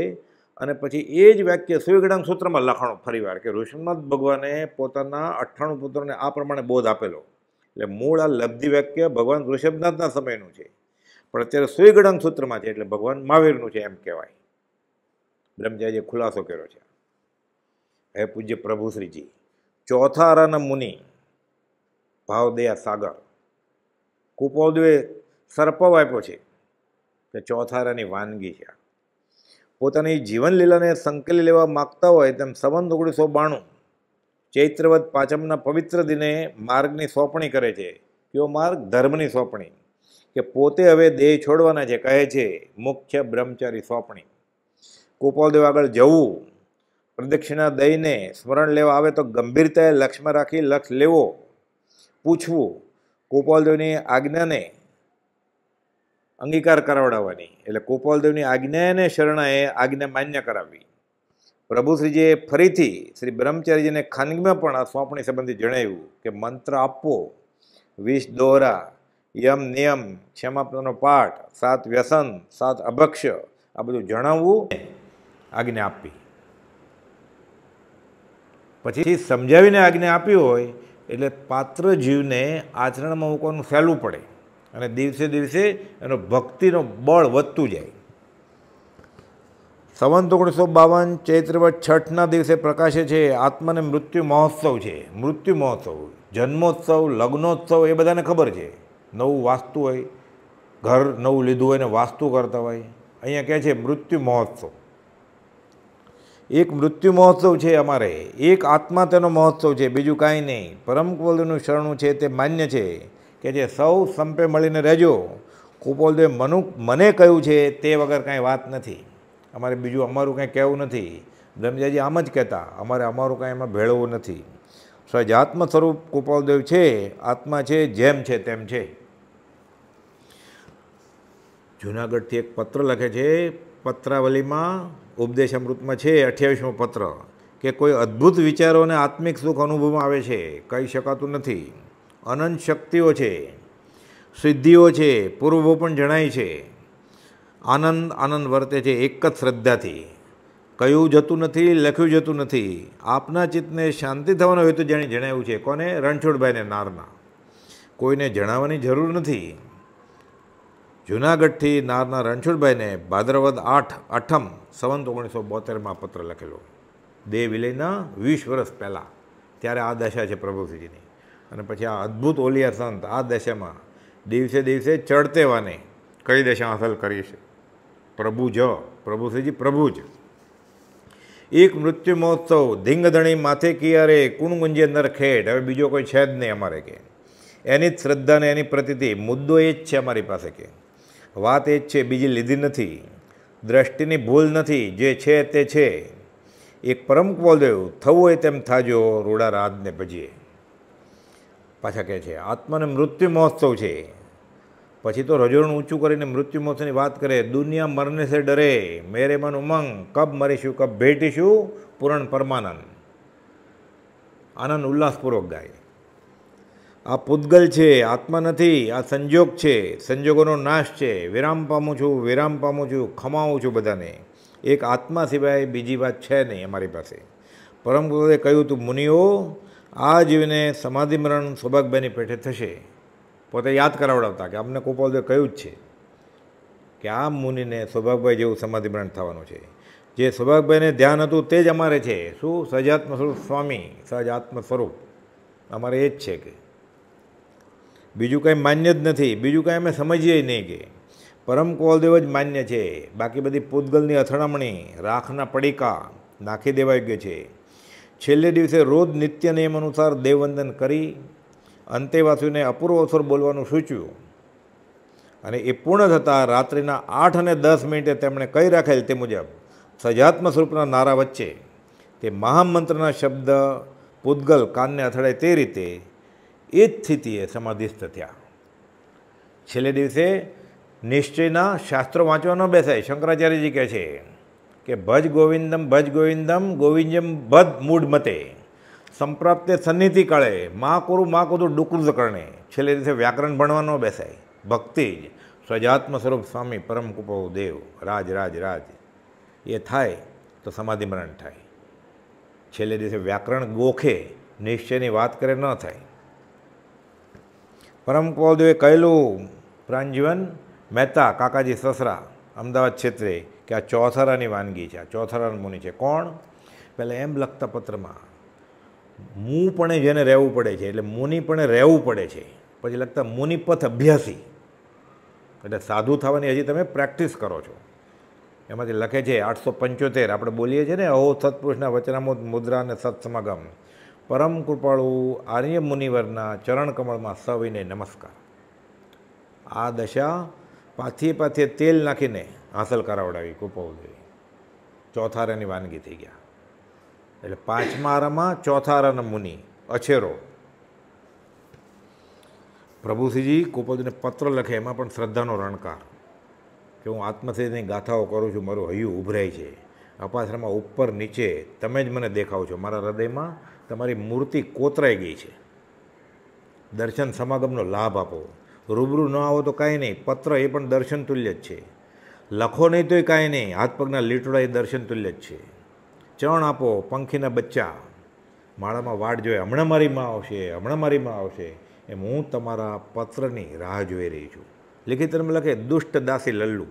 અને પછી એ જ વાક્ય સુવિગણાંગ સૂત્રમાં લખાણો ફરીવાર કે ઋષભનાથ ભગવાને પોતાના અઠ્ઠાણું પુત્રોને આ પ્રમાણે બોધ આપેલો એટલે મૂળ આ લબ્ધિ વાક્ય ભગવાન ઋષભનાથના સમયનું છે પણ અત્યારે સુવિગણાંગ સૂત્રમાં છે એટલે ભગવાન મહાવીરનું છે એમ કહેવાય બ્રહ્મજાએ ખુલાસો કર્યો છે હે પૂજ્ય પ્રભુશ્રીજી ચોથારાન મુનિ ભાવદયા સાગર કુપોદવે સરપવ આપ્યો છે કે ચોથારાની વાનગી છે પોતાની જીવનલીલાને સંકેલી લેવા માગતા હોય તેમ સંબંધ ઓગણીસો બાણું ચૈત્રવત પાંચમના પવિત્ર દિને માર્ગની સોંપણી કરે છે કયો માર્ગ ધર્મની સોંપણી કે પોતે હવે દેહ છોડવાના છે કહે છે મુખ્ય બ્રહ્મચારી સોંપણી કુપોદેવ આગળ જવું પ્રદક્ષિણા દઈને સ્મરણ લેવા આવે તો ગંભીરતાએ લક્ષમાં રાખી લક્ષ્ય લેવો પૂછવું ગોપાલદેવની આજ્ઞાને અંગીકાર કરાવડાવવાની એટલે ગોપાલદેવની આજ્ઞાને શરણાએ આજ્ઞા માન્ય કરાવવી પ્રભુશ્રીજીએ ફરીથી શ્રી બ્રહ્મચારીજીને ખાનગીમાં પણ આ સોંપણી સંબંધી જણાવ્યું કે મંત્ર આપવો વિષ દોરા યમ નિયમ ક્ષમાપનાનો પાઠ સાત વ્યસન સાત અભક્ષ્ય આ બધું જણાવવું આજ્ઞા આપવી પછી સમજાવીને આજ્ઞા આપી હોય એટલે પાત્ર જીવને આચરણમાં મૂકવાનું સહેલું પડે અને દિવસે દિવસે એનો ભક્તિનો બળ વધતું જાય સંવંત ઓગણીસો બાવન ચૈત્રવટ છઠના દિવસે પ્રકાશે છે આત્માને મૃત્યુ મહોત્સવ છે મૃત્યુ મહોત્સવ જન્મોત્સવ લગ્નોત્સવ એ બધાને ખબર છે નવું વાસ્તુ હોય ઘર નવું લીધું હોય ને વાસ્તુ કરતા હોય અહીંયા કહે છે મૃત્યુ મહોત્સવ એક મૃત્યુ મહોત્સવ છે અમારે એક આત્મા તેનો મહોત્સવ છે બીજું કાંઈ નહીં પરમ કુવલદેવનું શરણું છે તે માન્ય છે કે જે સૌ સંપે મળીને રહેજો કુપોલદેવ મનુ મને કહ્યું છે તે વગર કાંઈ વાત નથી અમારે બીજું અમારું કાંઈ કહેવું નથી ધમજાજી આમ જ કહેતા અમારે અમારું કાંઈ એમાં ભેળવવું નથી સજાત્મ સ્વરૂપ કુપોલદેવ છે આત્મા છે જેમ છે તેમ છે જૂનાગઢથી એક પત્ર લખે છે પત્રાવલીમાં ઉપદેશ અમૃતમાં છે અઠ્યાવીસમો પત્ર કે કોઈ અદ્ભુત વિચારોને આત્મિક સુખ અનુભવમાં આવે છે કહી શકાતું નથી અનંત શક્તિઓ છે સિદ્ધિઓ છે પૂર્વો પણ જણાય છે આનંદ આનંદ વર્તે છે એક જ શ્રદ્ધાથી કહ્યું જતું નથી લખ્યું જતું નથી આપના ચિત્તને શાંતિ થવાનો હોય તો જેણે જણાવ્યું છે કોને રણછોડભાઈને નારના કોઈને જણાવવાની જરૂર નથી જૂનાગઢથી નારના રણછોડભાઈને ભાદ્રવદ આઠ આઠમ સંવંત ઓગણીસો બોતેરમાં પત્ર લખેલો દેહ વિલયના વીસ વર્ષ પહેલાં ત્યારે આ દશા છે પ્રભુજીની અને પછી આ અદ્ભુત ઓલિયા સંત આ દશામાં દિવસે દિવસે ચડતે કઈ દશા હાંસલ કરીશ પ્રભુ જ પ્રભુશ્રીજી પ્રભુ જ એક મૃત્યુ મહોત્સવ ધીંગધણી માથે કિયારે કુણગુંજી અંદર ખેડ હવે બીજો કોઈ છે જ નહીં અમારે કે એની જ શ્રદ્ધા ને એની પ્રતિતિ મુદ્દો એ જ છે અમારી પાસે કે વાત એ જ છે બીજી લીધી નથી દ્રષ્ટિની ભૂલ નથી જે છે તે છે એક પરમ કુલદેવ થવું હોય તેમ થાજો રૂડા રાતને ભજીએ પાછા કહે છે આત્માને મૃત્યુ મહોત્સવ છે પછી તો રજોડું ઊંચું કરીને મૃત્યુ મહોત્સવની વાત કરે દુનિયા મરને સે ડરે મેરે મન ઉમંગ કબ મરીશું કબ ભેટીશું પૂરણ પરમાનંદ આનંદ ઉલ્લાસપૂર્વક ગાય આ પૂતગલ છે આત્મા નથી આ સંજોગ છે સંજોગોનો નાશ છે વિરામ પામું છું વિરામ પામું છું ખમાવું છું બધાને એક આત્મા સિવાય બીજી વાત છે નહીં અમારી પાસે પરમગુરુએ કહ્યું હતું મુનિઓ આ જીવને સમાધિ મરણ સૌભાગભાઈની પેઠે થશે પોતે યાદ કરાવડાવતા કે અમને ગોપાલદેવ કહ્યું જ છે કે આ મુનિને સ્વભાગભાઈ જેવું સમાધિ મરણ થવાનું છે જે સ્વભાગભાઈને ધ્યાન હતું તે જ અમારે છે શું સજાત્મ સ્વરૂપ સ્વામી સજાત્મ સ્વરૂપ અમારે એ જ છે કે બીજું કંઈ માન્ય જ નથી બીજું કાંઈ અમે સમજીએ નહીં કે પરમ કોલદેવ જ માન્ય છે બાકી બધી પૂતગલની અથડામણી રાખના પડીકા નાખી દેવાઈ ગઈ છે છેલ્લે દિવસે રોજ નિત્ય નિયમ અનુસાર દેવવંદન કરી અંતેવાસીઓને અપૂર્વ અવસર બોલવાનું સૂચ્યું અને એ પૂર્ણ થતાં રાત્રિના આઠ અને દસ મિનિટે તેમણે કહી રાખેલ તે મુજબ સજાત્મ સ્વરૂપના નારા વચ્ચે તે મહામંત્રના શબ્દ પૂતગલ કાનને અથડાય તે રીતે એ જ સ્થિતિએ સમાધિસ્થ થયા છેલ્લે દિવસે નિશ્ચયના શાસ્ત્રો વાંચવા ન બેસાય શંકરાચાર્યજી કહે છે કે ભજ ગોવિંદમ ભજ ગોવિંદમ ગોવિંદમ ભજ મૂળ મતે સંપ્રાપ્તે સન્નિધિ કાળે મા કોરું મા કોતું ડુકૃત કરણે છેલ્લે દિવસે વ્યાકરણ ભણવા ન બેસાય ભક્તિ જ સ્વજાત્મ સ્વરૂપ સ્વામી પરમ કુપો દેવ રાજ રાજ રાજ એ થાય તો સમાધિ મરણ થાય છેલ્લે દિવસે વ્યાકરણ ગોખે નિશ્ચયની વાત કરે ન થાય પરમ પરમપોદેવે કહેલું પ્રાંજીવન મહેતા કાકાજી સસરા અમદાવાદ ક્ષેત્રે કે આ ચોથરાની વાનગી છે આ ચોથરાનું મુનિ છે કોણ પહેલાં એમ લખતા પત્રમાં મૂપણે જેને રહેવું પડે છે એટલે મુનિ મુનિપણે રહેવું પડે છે પછી લખતા મુનિપથ અભ્યાસી એટલે સાધુ થવાની હજી તમે પ્રેક્ટિસ કરો છો એમાંથી લખે છે આઠસો પંચોતેર આપણે બોલીએ છીએ ને અહો સત્પુરુષના વચનામૃત મુદ્રા અને સત્સમાગમ પરમ કૃપાળુ આર્ય મુનિવરના ચરણકમળમાં સવિને નમસ્કાર આ દશા પાથીએ પાથીએ તેલ નાખીને હાંસલ કરાવડાવી કુપવદેવી ચોથા રાની વાનગી થઈ ગયા એટલે પાંચમા આરામાં ચોથારાના મુનિ અછેરો પ્રભુસિંહજી કુપોદને પત્ર લખે એમાં પણ શ્રદ્ધાનો રણકાર કે હું આત્મસિદ્ધની ગાથાઓ કરું છું મારું હૈયું ઉભરાય છે અપાસરામાં ઉપર નીચે તમે જ મને દેખાવ છો મારા હૃદયમાં તમારી મૂર્તિ કોતરાઈ ગઈ છે દર્શન સમાગમનો લાભ આપો રૂબરૂ ન આવો તો કાંઈ નહીં પત્ર એ પણ દર્શન તુલ્ય જ છે લખો નહીં તોય કાંઈ નહીં હાથ પગના લીટોડા એ દર્શન તુલ્ય જ છે ચરણ આપો પંખીના બચ્ચા માળામાં વાડ જોઈએ હમણાં મારી માં આવશે હમણાં મારી માં આવશે એમ હું તમારા પત્રની રાહ જોઈ રહી છું લિખિતરમાં લખે દુષ્ટ દાસી લલ્લુ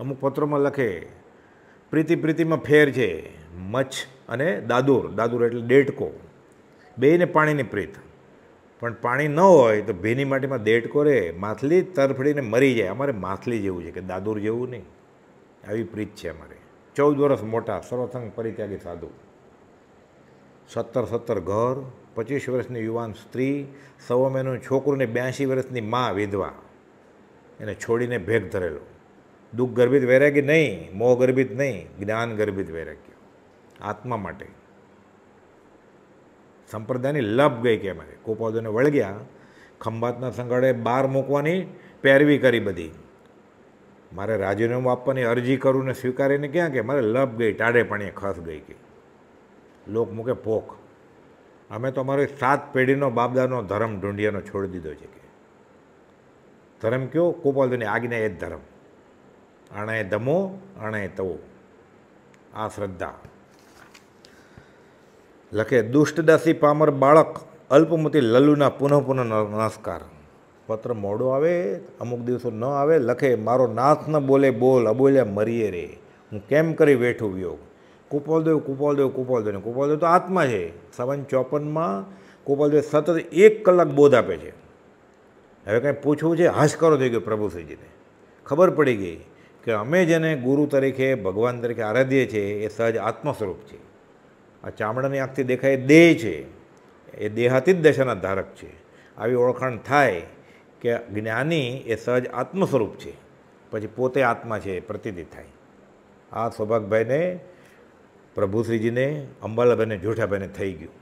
અમુક પત્રોમાં લખે પ્રીતિ પ્રીતિમાં ફેર છે મચ્છ અને દાદુર દાદુર એટલે ડેટકો બેયને પાણીની પ્રીત પણ પાણી ન હોય તો ભીની માટીમાં દેડકો રે માથલી તરફડીને મરી જાય અમારે માથલી જેવું છે કે દાદુર જેવું નહીં આવી પ્રીત છે અમારે ચૌદ વર્ષ મોટા સર્વસંગ પરિત્યાગી સાધુ સત્તર સત્તર ઘર પચીસ વર્ષની યુવાન સ્ત્રી સવા મહિનો છોકરું ને બ્યાસી વર્ષની મા વિધવા એને છોડીને ભેગ ધરેલો દુઃખ ગર્ભિત વૈરાગ્ય નહીં મોહ ગર્ભિત નહીં જ્ઞાન ગર્ભિત વૈરાગ્ય આત્મા માટે સંપ્રદાયની લપ ગઈ કે અમારે કોપાદોને વળગ્યા ખંભાતના સંગડે બહાર મૂકવાની પેરવી કરી બધી મારે રાજીનામું આપવાની અરજી કરું ને સ્વીકારીને ક્યાં કે મારે લપ ગઈ ટાઢે પાણીએ ખસ ગઈ કે લોક મૂકે પોખ અમે તો અમારી સાત પેઢીનો બાપદાનો ધર્મ ઢૂંઢિયાનો છોડી દીધો છે કે ધર્મ કયો કોપાલદોની આજ્ઞા એ જ ધર્મ અણે દમો અણે તવો આ શ્રદ્ધા લખે દુષ્ટદાસી પામર બાળક અલ્પમતી લલ્લુના પુનઃ પુનઃ નમસ્કાર પત્ર મોડો આવે અમુક દિવસો ન આવે લખે મારો નાથ ન બોલે બોલ અબોલ્યા મરીએ રે હું કેમ કરી વેઠું વિયોગ કુપોલદેવ કુપોલદેવ કુપોલદેવ કુપોલદેવ તો આત્મા છે સવન ચોપનમાં કુપોલદેવ સતત એક કલાક બોધ આપે છે હવે કંઈ પૂછવું છે હાશ થઈ ગયો પ્રભુ શ્રીજીને ખબર પડી ગઈ કે અમે જેને ગુરુ તરીકે ભગવાન તરીકે આરાધીએ છીએ એ સહજ આત્મસ્વરૂપ છે આ ચામડાની આંખથી દેખાય દેહ છે એ દેહાતી જ દશાના ધારક છે આવી ઓળખાણ થાય કે જ્ઞાની એ સહજ આત્મસ્વરૂપ છે પછી પોતે આત્મા છે પ્રતિતિ થાય આ સૌભાગભાઈને પ્રભુશ્રીજીને અંબાલાભાઈને જોઠાભાઈને થઈ ગયું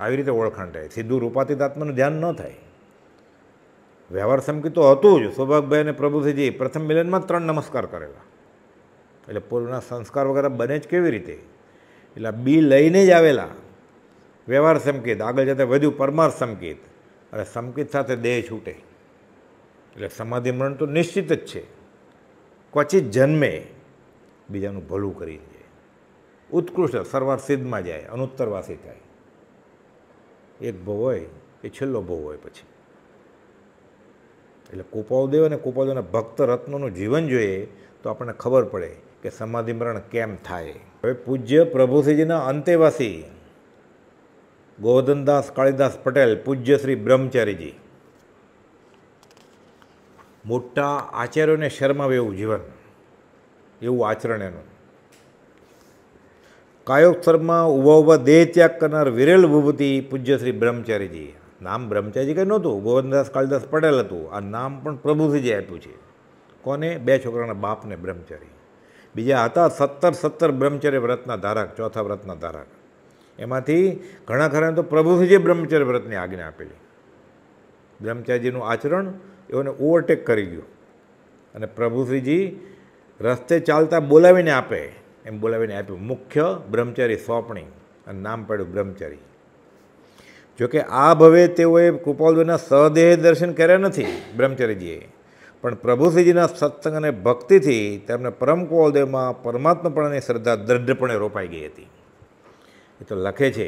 આવી રીતે ઓળખાણ થાય સીધું રૂપાતીત આત્માનું ધ્યાન ન થાય વ્યવહાર સમકી તો હતું જ સૌભાગભાઈ અને પ્રભુસિંહજી પ્રથમ મિલનમાં ત્રણ નમસ્કાર કરેલા એટલે પૂર્વના સંસ્કાર વગેરે બને જ કેવી રીતે એટલે બી લઈને જ આવેલા વ્યવહાર સંકેત આગળ જતાં વધુ પરમાર સંકેત અને સંકેત સાથે દેહ છૂટે એટલે સમાધિ મરણ તો નિશ્ચિત જ છે ક્વચિત જન્મે બીજાનું ભલું કરી જાય ઉત્કૃષ્ટ સરવાર સિદ્ધમાં જાય અનુત્તરવાસી થાય એક ભો હોય એ છેલ્લો ભો હોય પછી એટલે કુપાવદેવ અને કુપાવદેવના ભક્ત રત્નોનું જીવન જોઈએ તો આપણને ખબર પડે કે સમાધિમરણ કેમ થાય હવે પૂજ્ય પ્રભુસિંહજીના અંતેવાસી ગોવર્ધનદાસ કાળીદાસ પટેલ પૂજ્ય શ્રી બ્રહ્મચારીજી મોટા આચાર્યોને શરમાવે એવું જીવન એવું આચરણ એનું કાયોત્સરમાં ઊભા ઊભા દેહ ત્યાગ કરનાર વિરેલ ભૂભૂતિ પૂજ્ય શ્રી બ્રહ્મચારીજી નામ બ્રહ્મચારી કંઈ નહોતું ગોવંદાસ કાળદાસ પટેલ હતું આ નામ પણ પ્રભુજીએ આપ્યું છે કોને બે છોકરાના બાપને બ્રહ્મચારી બીજા હતા સત્તર સત્તર બ્રહ્મચર્ય વ્રતના ધારક ચોથા વ્રતના ધારક એમાંથી ઘણા ખરા તો પ્રભુજીએ બ્રહ્મચર્ય વ્રતની આજ્ઞા આપેલી બ્રહ્મચારીજીનું આચરણ એઓને ઓવરટેક કરી ગયું અને પ્રભુશ્રીજી રસ્તે ચાલતા બોલાવીને આપે એમ બોલાવીને આપ્યું મુખ્ય બ્રહ્મચારી સોંપણી અને નામ પડ્યું બ્રહ્મચારી જોકે આ ભવે તેઓએ કૃપાલદેવના સહદેહ દર્શન કર્યા નથી બ્રહ્મચર્યજીએ પણ પ્રભુશ્રીજીના સત્સંગ અને ભક્તિથી તેમને પરમ કુવાલદેવમાં પરમાત્માપણાની શ્રદ્ધા દ્રઢપણે રોપાઈ ગઈ હતી એ તો લખે છે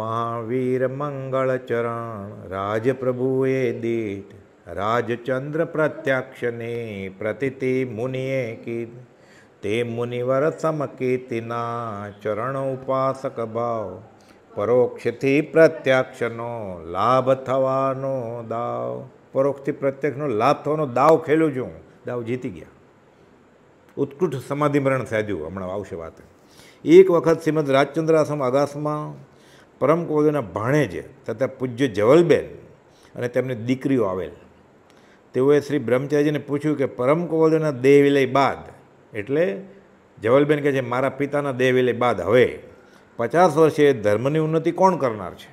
મહાવીર મંગળ ચરણ રાજપ્રભુએ દીઠ રાજચંદ્ર પ્રત્યાક્ષને પ્રતિતિ મુનિએ કીધ તે મુનિવર સમકીર્તિના ચરણ ઉપાસક ભાવ પરોક્ષથી પ્રત્યક્ષનો લાભ થવાનો દાવ પરોક્ષથી પ્રત્યક્ષનો લાભ થવાનો દાવ ખેલું છું દાવ જીતી ગયા ઉત્કૃષ્ટ સમાધિમરણ સાધ્યું હમણાં આવશે વાત એક વખત શ્રીમદ રાજચંદ્ર આશ્રમ આગાસમાં પરમ કવદના ભાણેજે તથા પૂજ્ય જવલબેન અને તેમની દીકરીઓ આવેલ તેઓએ શ્રી બ્રહ્મચારીજીને પૂછ્યું કે પરમ કવદના દેહ વિલય બાદ એટલે જવલબેન કહે છે મારા પિતાના દેહ વિલય બાદ હવે પચાસ વર્ષે ધર્મની ઉન્નતિ કોણ કરનાર છે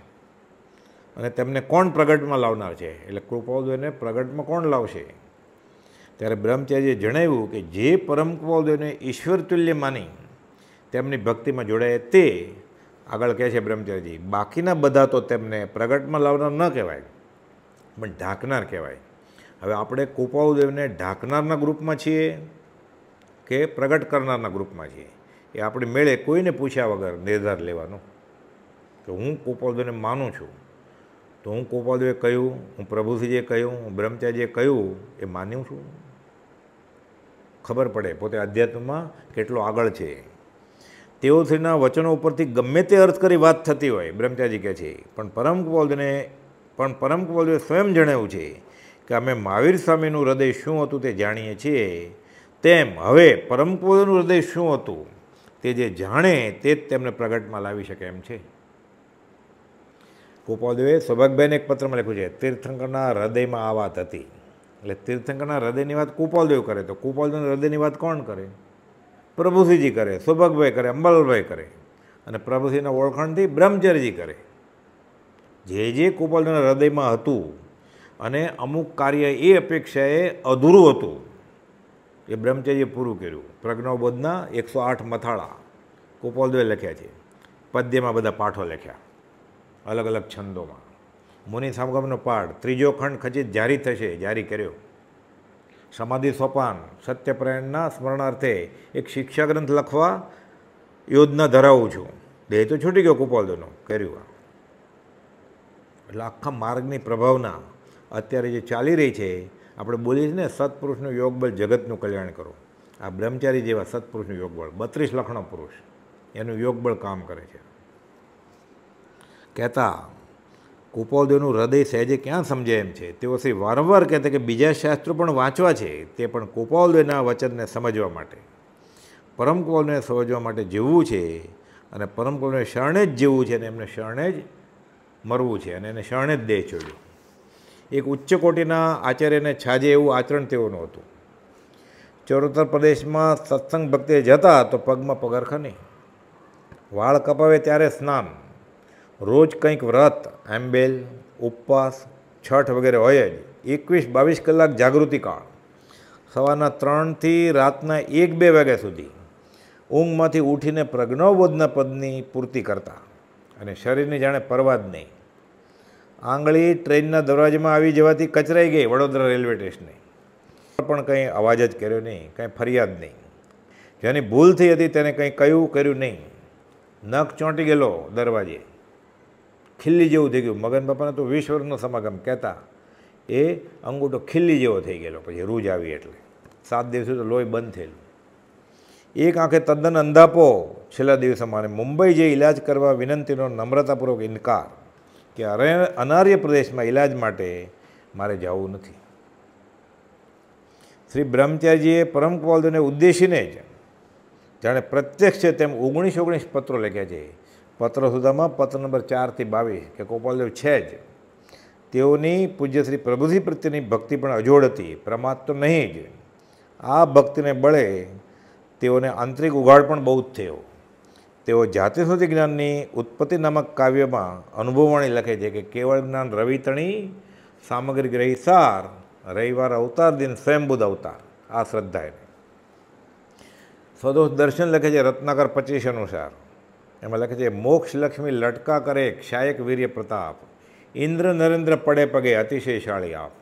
અને તેમને કોણ પ્રગટમાં લાવનાર છે એટલે કૃપાલદેવને પ્રગટમાં કોણ લાવશે ત્યારે બ્રહ્મચાર્યએ જણાવ્યું કે જે પરમ કૃપાલદેવને ઈશ્વરતુલ્ય માની તેમની ભક્તિમાં જોડાય તે આગળ કહે છે બ્રહ્મચાર્યજી બાકીના બધા તો તેમને પ્રગટમાં લાવનાર ન કહેવાય પણ ઢાંકનાર કહેવાય હવે આપણે કૃપાલદેવને ઢાંકનારના ગ્રુપમાં છીએ કે પ્રગટ કરનારના ગ્રુપમાં છીએ એ આપણે મેળે કોઈને પૂછ્યા વગર નિર્ધાર લેવાનો કે હું ગોપાલદેવને માનું છું તો હું ગોપાલદેવે કહ્યું હું જે કહ્યું હું બ્રહ્મચારીએ કહ્યું એ માન્યું છું ખબર પડે પોતે આધ્યાત્મમાં કેટલો આગળ છે તેઓથીના વચનો ઉપરથી ગમે તે અર્થ કરી વાત થતી હોય બ્રહ્મચારી કહે છે પણ પરમ ગોપાલદેવને પણ પરમ ગોપાલદેવે સ્વયં જણાવ્યું છે કે અમે મહાવીર સ્વામીનું હૃદય શું હતું તે જાણીએ છીએ તેમ હવે પરમ ગોપાલદેવનું હૃદય શું હતું તે જે જાણે તે જ તેમને પ્રગટમાં લાવી શકે એમ છે ગોપાલદેવે સૌભાગભાઈને એક પત્રમાં લખ્યું છે તીર્થંકરના હૃદયમાં આ વાત હતી એટલે તીર્થંકરના હૃદયની વાત કુપાલદેવ કરે તો કુપાલદેવના હૃદયની વાત કોણ કરે પ્રભુસિંહજી કરે સૌભાગભાઈ કરે અંબાલાલભાઈ કરે અને પ્રભુસિંહના ઓળખાણથી બ્રહ્મચર્યજી કરે જે જે કુપાલદેવના હૃદયમાં હતું અને અમુક કાર્ય એ અપેક્ષાએ અધૂરું હતું એ બ્રહ્મચર્ય પૂરું કર્યું પ્રજ્ઞાબોધના એકસો આઠ મથાળા કુપોલદેવે લખ્યા છે પદ્યમાં બધા પાઠો લખ્યા અલગ અલગ છંદોમાં મુનિ સામગમનો પાઠ ત્રીજો ખંડ ખચિત જારી થશે જારી કર્યો સમાધિ સોપાન સત્યપ્રાયણના સ્મરણાર્થે એક શિક્ષા ગ્રંથ લખવા યોજના ધરાવું છું દેહ તો છૂટી ગયો કુપોલદેવનો કર્યું એટલે આખા માર્ગની પ્રભાવના અત્યારે જે ચાલી રહી છે આપણે બોલીએ છીએ ને સત્પુરુષનું યોગબળ જગતનું કલ્યાણ કરો આ બ્રહ્મચારી જેવા સત્પુરુષનું યોગબળ બત્રીસ લખણો પુરુષ એનું યોગબળ કામ કરે છે કહેતા કુપોદેવનું હૃદય સહેજે ક્યાં સમજે એમ છે તેઓ શ્રી વારંવાર કહેતા કે બીજા શાસ્ત્રો પણ વાંચવા છે તે પણ કુપોલદેવના વચનને સમજવા માટે પરમ કુપોલને સમજવા માટે જીવવું છે અને પરમ કુપોલને શરણે જ જીવવું છે અને એમને શરણે જ મરવું છે અને એને શરણે જ દેહ છોડ્યું એક ઉચ્ચ કોટીના આચાર્યને છાજે એવું આચરણ તેઓનું હતું ચરોતર પ્રદેશમાં સત્સંગ ભક્તિએ જતા તો પગમાં પગરખા નહીં વાળ કપાવે ત્યારે સ્નાન રોજ કંઈક વ્રત એમ્બેલ ઉપવાસ છઠ વગેરે હોય જ એકવીસ બાવીસ કલાક જાગૃતિ કાળ સવારના ત્રણથી રાતના એક બે વાગ્યા સુધી ઊંઘમાંથી ઉઠીને પ્રજ્ઞાબોધના પદની પૂર્તિ કરતા અને શરીરની જાણે પરવા જ નહીં આંગળી ટ્રેનના દરવાજામાં આવી જવાથી કચરાઈ ગઈ વડોદરા રેલવે સ્ટેશને પણ કંઈ અવાજ જ કર્યો નહીં કંઈ ફરિયાદ નહીં જેની ભૂલ થઈ હતી તેને કંઈ કયું કર્યું નહીં નખ ચોંટી ગયેલો દરવાજે ખીલ્લી જેવું થઈ ગયું મગન બાપાને તો વીસ સમાગમ કહેતા એ અંગૂઠો ખીલ્લી જેવો થઈ ગયેલો પછી રૂજ આવી એટલે સાત દિવસે તો લોહી બંધ થયેલું એક આંખે તદ્દન અંધાપો છેલ્લા દિવસે મારે મુંબઈ જે ઇલાજ કરવા વિનંતીનો નમ્રતાપૂર્વક ઇનકાર કે અરે અનાર્ય પ્રદેશમાં ઇલાજ માટે મારે જવું નથી શ્રી બ્રહ્મચારીજીએ પરમ કુવાલદોને ઉદ્દેશીને જ જાણે પ્રત્યક્ષ છે તેમ ઓગણીસ ઓગણીસ પત્રો લખ્યા છે પત્ર સુધામાં પત્ર નંબર ચારથી બાવીસ કે ગોપાલદેવ છે જ તેઓની પૂજ્ય શ્રી પ્રભુજી પ્રત્યેની ભક્તિ પણ અજોડ હતી પ્રમાદ તો નહીં જ આ ભક્તિને બળે તેઓને આંતરિક ઉઘાડ પણ બહુ જ થયો તેઓ જાતિ સુધી જ્ઞાનની ઉત્પત્તિ નામક કાવ્યમાં અનુભવવાણી લખે છે કે કેવળ જ્ઞાન રવિતણી સામગ્રી ગ્રહી સાર રવિવાર અવતાર દિન સ્વયંબુદ્ધ અવતાર આ શ્રદ્ધા એની સ્વદોષ દર્શન લખે છે રત્નાકર પચીસ અનુસાર એમાં લખે છે મોક્ષ લક્ષ્મી લટકા કરે ક્ષાયક વીર્ય પ્રતાપ ઇન્દ્ર નરેન્દ્ર પડે પગે અતિશયશાળી આપ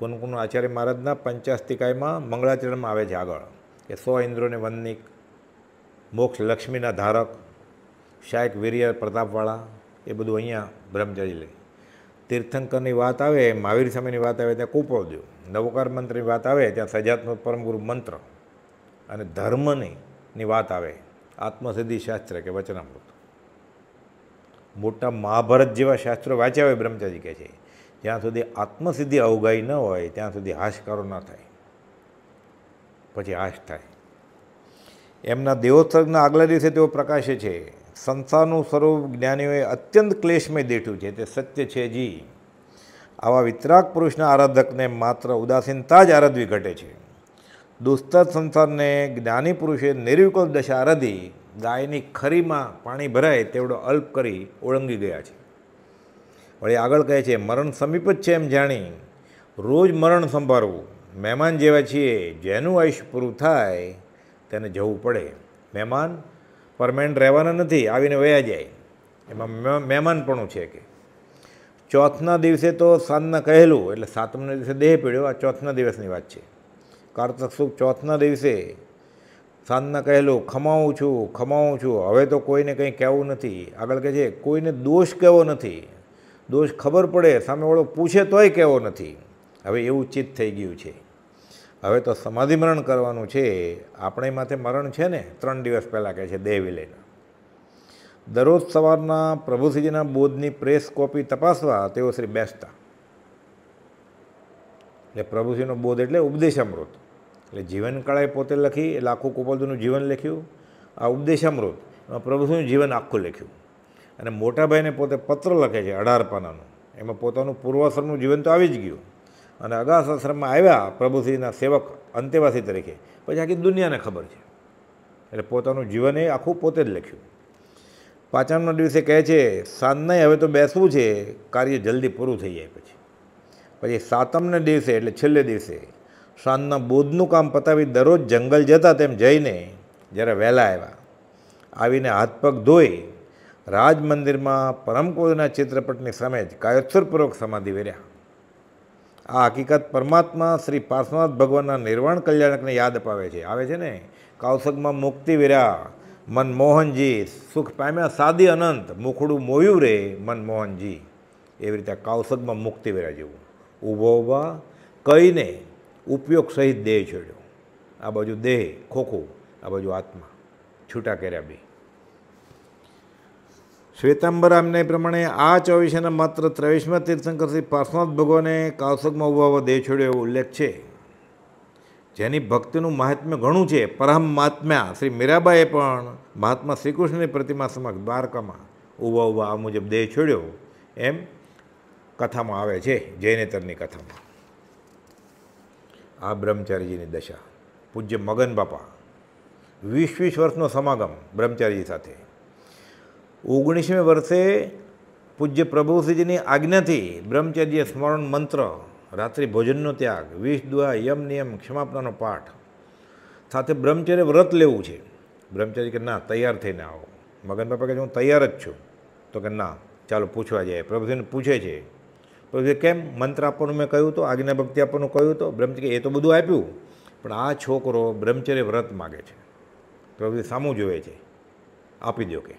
કુનકુન આચાર્ય મહારાજના પંચાસ્તિકાયમાં મંગળાચરણમાં આવે છે આગળ કે સો ઇન્દ્રોને વંદની મોક્ષ લક્ષ્મીના ધારક શાયક વીર્ય પ્રતાપવાળા એ બધું અહીંયા બ્રહ્મચારી લે તીર્થંકરની વાત આવે મહાવીર સ્વામીની વાત આવે ત્યાં કુપોદ્યો નવકાર મંત્રની વાત આવે ત્યાં સજાત્મક પરમગુરુ મંત્ર અને ધર્મની ની વાત આવે આત્મસિદ્ધિ શાસ્ત્ર કે વચનામૃત મોટા મહાભારત જેવા શાસ્ત્રો વાંચ્યા હોય બ્રહ્મચારી કહે છે જ્યાં સુધી આત્મસિદ્ધિ અવગાઈ ન હોય ત્યાં સુધી હાશકારો ન થાય પછી હાશ થાય એમના દેવોત્સર્ગના આગલા દિવસે તેઓ પ્રકાશે છે સંસારનું સ્વરૂપ જ્ઞાનીઓએ અત્યંત ક્લેશમય દેઠું છે તે સત્ય છે જી આવા વિતરાક પુરુષના આરાધકને માત્ર ઉદાસીનતા જ આરાધવી ઘટે છે દુસ્તર સંસારને જ્ઞાની પુરુષે નિર્વિકલ્પ દશા આરાધી ગાયની ખરીમાં પાણી ભરાય તેવડો અલ્પ કરી ઓળંગી ગયા છે વળી આગળ કહે છે મરણ સમીપ જ છે એમ જાણી રોજ મરણ સંભાળવું મહેમાન જેવા છીએ જેનું આયુષ્ય પૂરું થાય તેને જવું પડે મહેમાન પરમેન્ટ રહેવાના નથી આવીને વયા જાય એમાં મહેમાનપણું છે કે ચોથના દિવસે તો સાંજના કહેલું એટલે સાતમના દિવસે દેહ પીડ્યો આ ચોથના દિવસની વાત છે કારતક સુખ ચોથના દિવસે સાંજના કહેલું ખમાવું છું ખમાવું છું હવે તો કોઈને કંઈ કહેવું નથી આગળ કહે છે કોઈને દોષ કહેવો નથી દોષ ખબર પડે સામેવાળો પૂછે તોય કહેવો નથી હવે એવું ચિત્ત થઈ ગયું છે હવે તો સમાધિ મરણ કરવાનું છે આપણે માથે મરણ છે ને ત્રણ દિવસ પહેલાં કહે છે દેહ વિલયના દરરોજ સવારના પ્રભુશ્રીજીના બોધની પ્રેસ કોપી તપાસવા તેઓ શ્રી બેસતા એટલે પ્રભુશ્રીનો બોધ એટલે ઉપદેશ અમૃત એટલે જીવનકાળાએ પોતે લખી એ લાખો કોપલદુનું જીવન લખ્યું આ ઉપદેશામૃત પ્રભુશ્રીનું જીવન આખું લખ્યું અને મોટાભાઈને પોતે પત્ર લખે છે અઢાર પાનાનું એમાં પોતાનું પૂર્વાસરનું જીવન તો આવી જ ગયું અને અગાસ આશ્રમમાં આવ્યા પ્રભુશ્રીના સેવક અંતેવાસી તરીકે પછી આખી દુનિયાને ખબર છે એટલે પોતાનું જીવન એ આખું પોતે જ લખ્યું પાચમના દિવસે કહે છે સાંજના હવે તો બેસવું છે કાર્ય જલ્દી પૂરું થઈ જાય પછી પછી સાતમને દિવસે એટલે છેલ્લે દિવસે સાંજના બોધનું કામ પતાવી દરરોજ જંગલ જતા તેમ જઈને જ્યારે વહેલા આવ્યા આવીને હાથ પગ ધોઈ રાજમંદિરમાં મંદિરમાં પરમકોદના ચિત્રપટની સામે જ કાયોત્સરપૂર્વક સમાધિ વેર્યા આ હકીકત પરમાત્મા શ્રી પાર્શ્વનાથ ભગવાનના નિર્વાણ કલ્યાણકને યાદ અપાવે છે આવે છે ને કૌશકમાં મુક્તિ વિરા મનમોહનજી સુખ પામ્યા સાદી અનંત મુખડું મોયું રે મનમોહનજી એવી રીતે કૌશકમાં મુક્તિ વિરા જેવું ઊભો ઊભા કહીને ઉપયોગ સહિત દેહ છોડ્યો આ બાજુ દેહ ખોખું આ બાજુ આત્મા છૂટા કર્યા બી શ્વેતાંબરામને પ્રમાણે આ ચોવીસેના માત્ર ત્રેવીસમાં શ્રી પાર્શ્વનાથ ભગવાને કાવસકમાં ઉભાવવા દેહ છોડ્યો એવો ઉલ્લેખ છે જેની ભક્તિનું મહાત્મ્ય ઘણું છે પરમ મહાત્મ્યા શ્રી મીરાબાએ પણ મહાત્મા શ્રીકૃષ્ણની પ્રતિમા સમક્ષ દ્વારકામાં ઉભા ઉભા આ મુજબ દેહ છોડ્યો એમ કથામાં આવે છે જૈનેતરની કથામાં આ બ્રહ્મચારીજીની દશા પૂજ્ય મગન બાપા વીસ વીસ વર્ષનો સમાગમ બ્રહ્મચારીજી સાથે ઓગણીસમી વર્ષે પૂજ્ય પ્રભુશ્રીજીની આજ્ઞાથી બ્રહ્મચર્ય સ્મરણ મંત્ર રાત્રિ ભોજનનો ત્યાગ વિષ દુઆ યમ નિયમ ક્ષમાપનાનો પાઠ સાથે બ્રહ્મચર્ય વ્રત લેવું છે બ્રહ્મચર્ય કે ના તૈયાર થઈને આવો મગન બાપા કહે હું તૈયાર જ છું તો કે ના ચાલો પૂછવા જાય પ્રભુજીને પૂછે છે પ્રભુજી કેમ મંત્ર આપવાનું મેં કહ્યું તો આજ્ઞા ભક્તિ આપવાનું કહ્યું તો બ્રહ્મચર્ય એ તો બધું આપ્યું પણ આ છોકરો બ્રહ્મચર્ય વ્રત માગે છે પ્રભુજી સામું જોવે છે આપી દો કે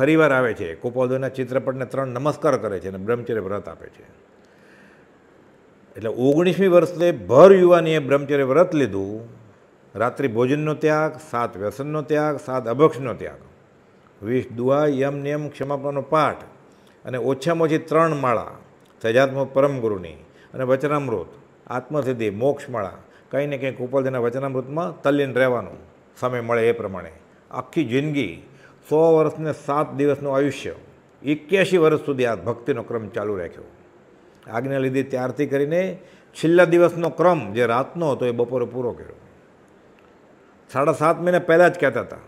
ફરીવાર આવે છે કોપોદોના ચિત્રપટને ત્રણ નમસ્કાર કરે છે અને બ્રહ્મચર્ય વ્રત આપે છે એટલે ઓગણીસમી વર્ષે ભર યુવાનીએ બ્રહ્મચર્ય વ્રત લીધું રાત્રિ ભોજનનો ત્યાગ સાત વ્યસનનો ત્યાગ સાત અભક્ષનો ત્યાગ વીસ દુઆ યમ નિયમ ક્ષમાપણનો પાઠ અને ઓછામાં ઓછી ત્રણ માળા સજાત્મ પરમગુરુની અને વચનામૃત આત્મસિદ્ધિ મોક્ષમાળા કંઈ ને કંઈ કુપલજીના વચનામૃતમાં તલ્લીન રહેવાનું સમય મળે એ પ્રમાણે આખી જિંદગી સો વર્ષને સાત દિવસનું આયુષ્ય એક્યાસી વર્ષ સુધી આ ભક્તિનો ક્રમ ચાલુ રાખ્યો આગને લીધે ત્યારથી કરીને છેલ્લા દિવસનો ક્રમ જે રાતનો હતો એ બપોરે પૂરો કર્યો સાડા સાત મહિના પહેલાં જ કહેતા હતા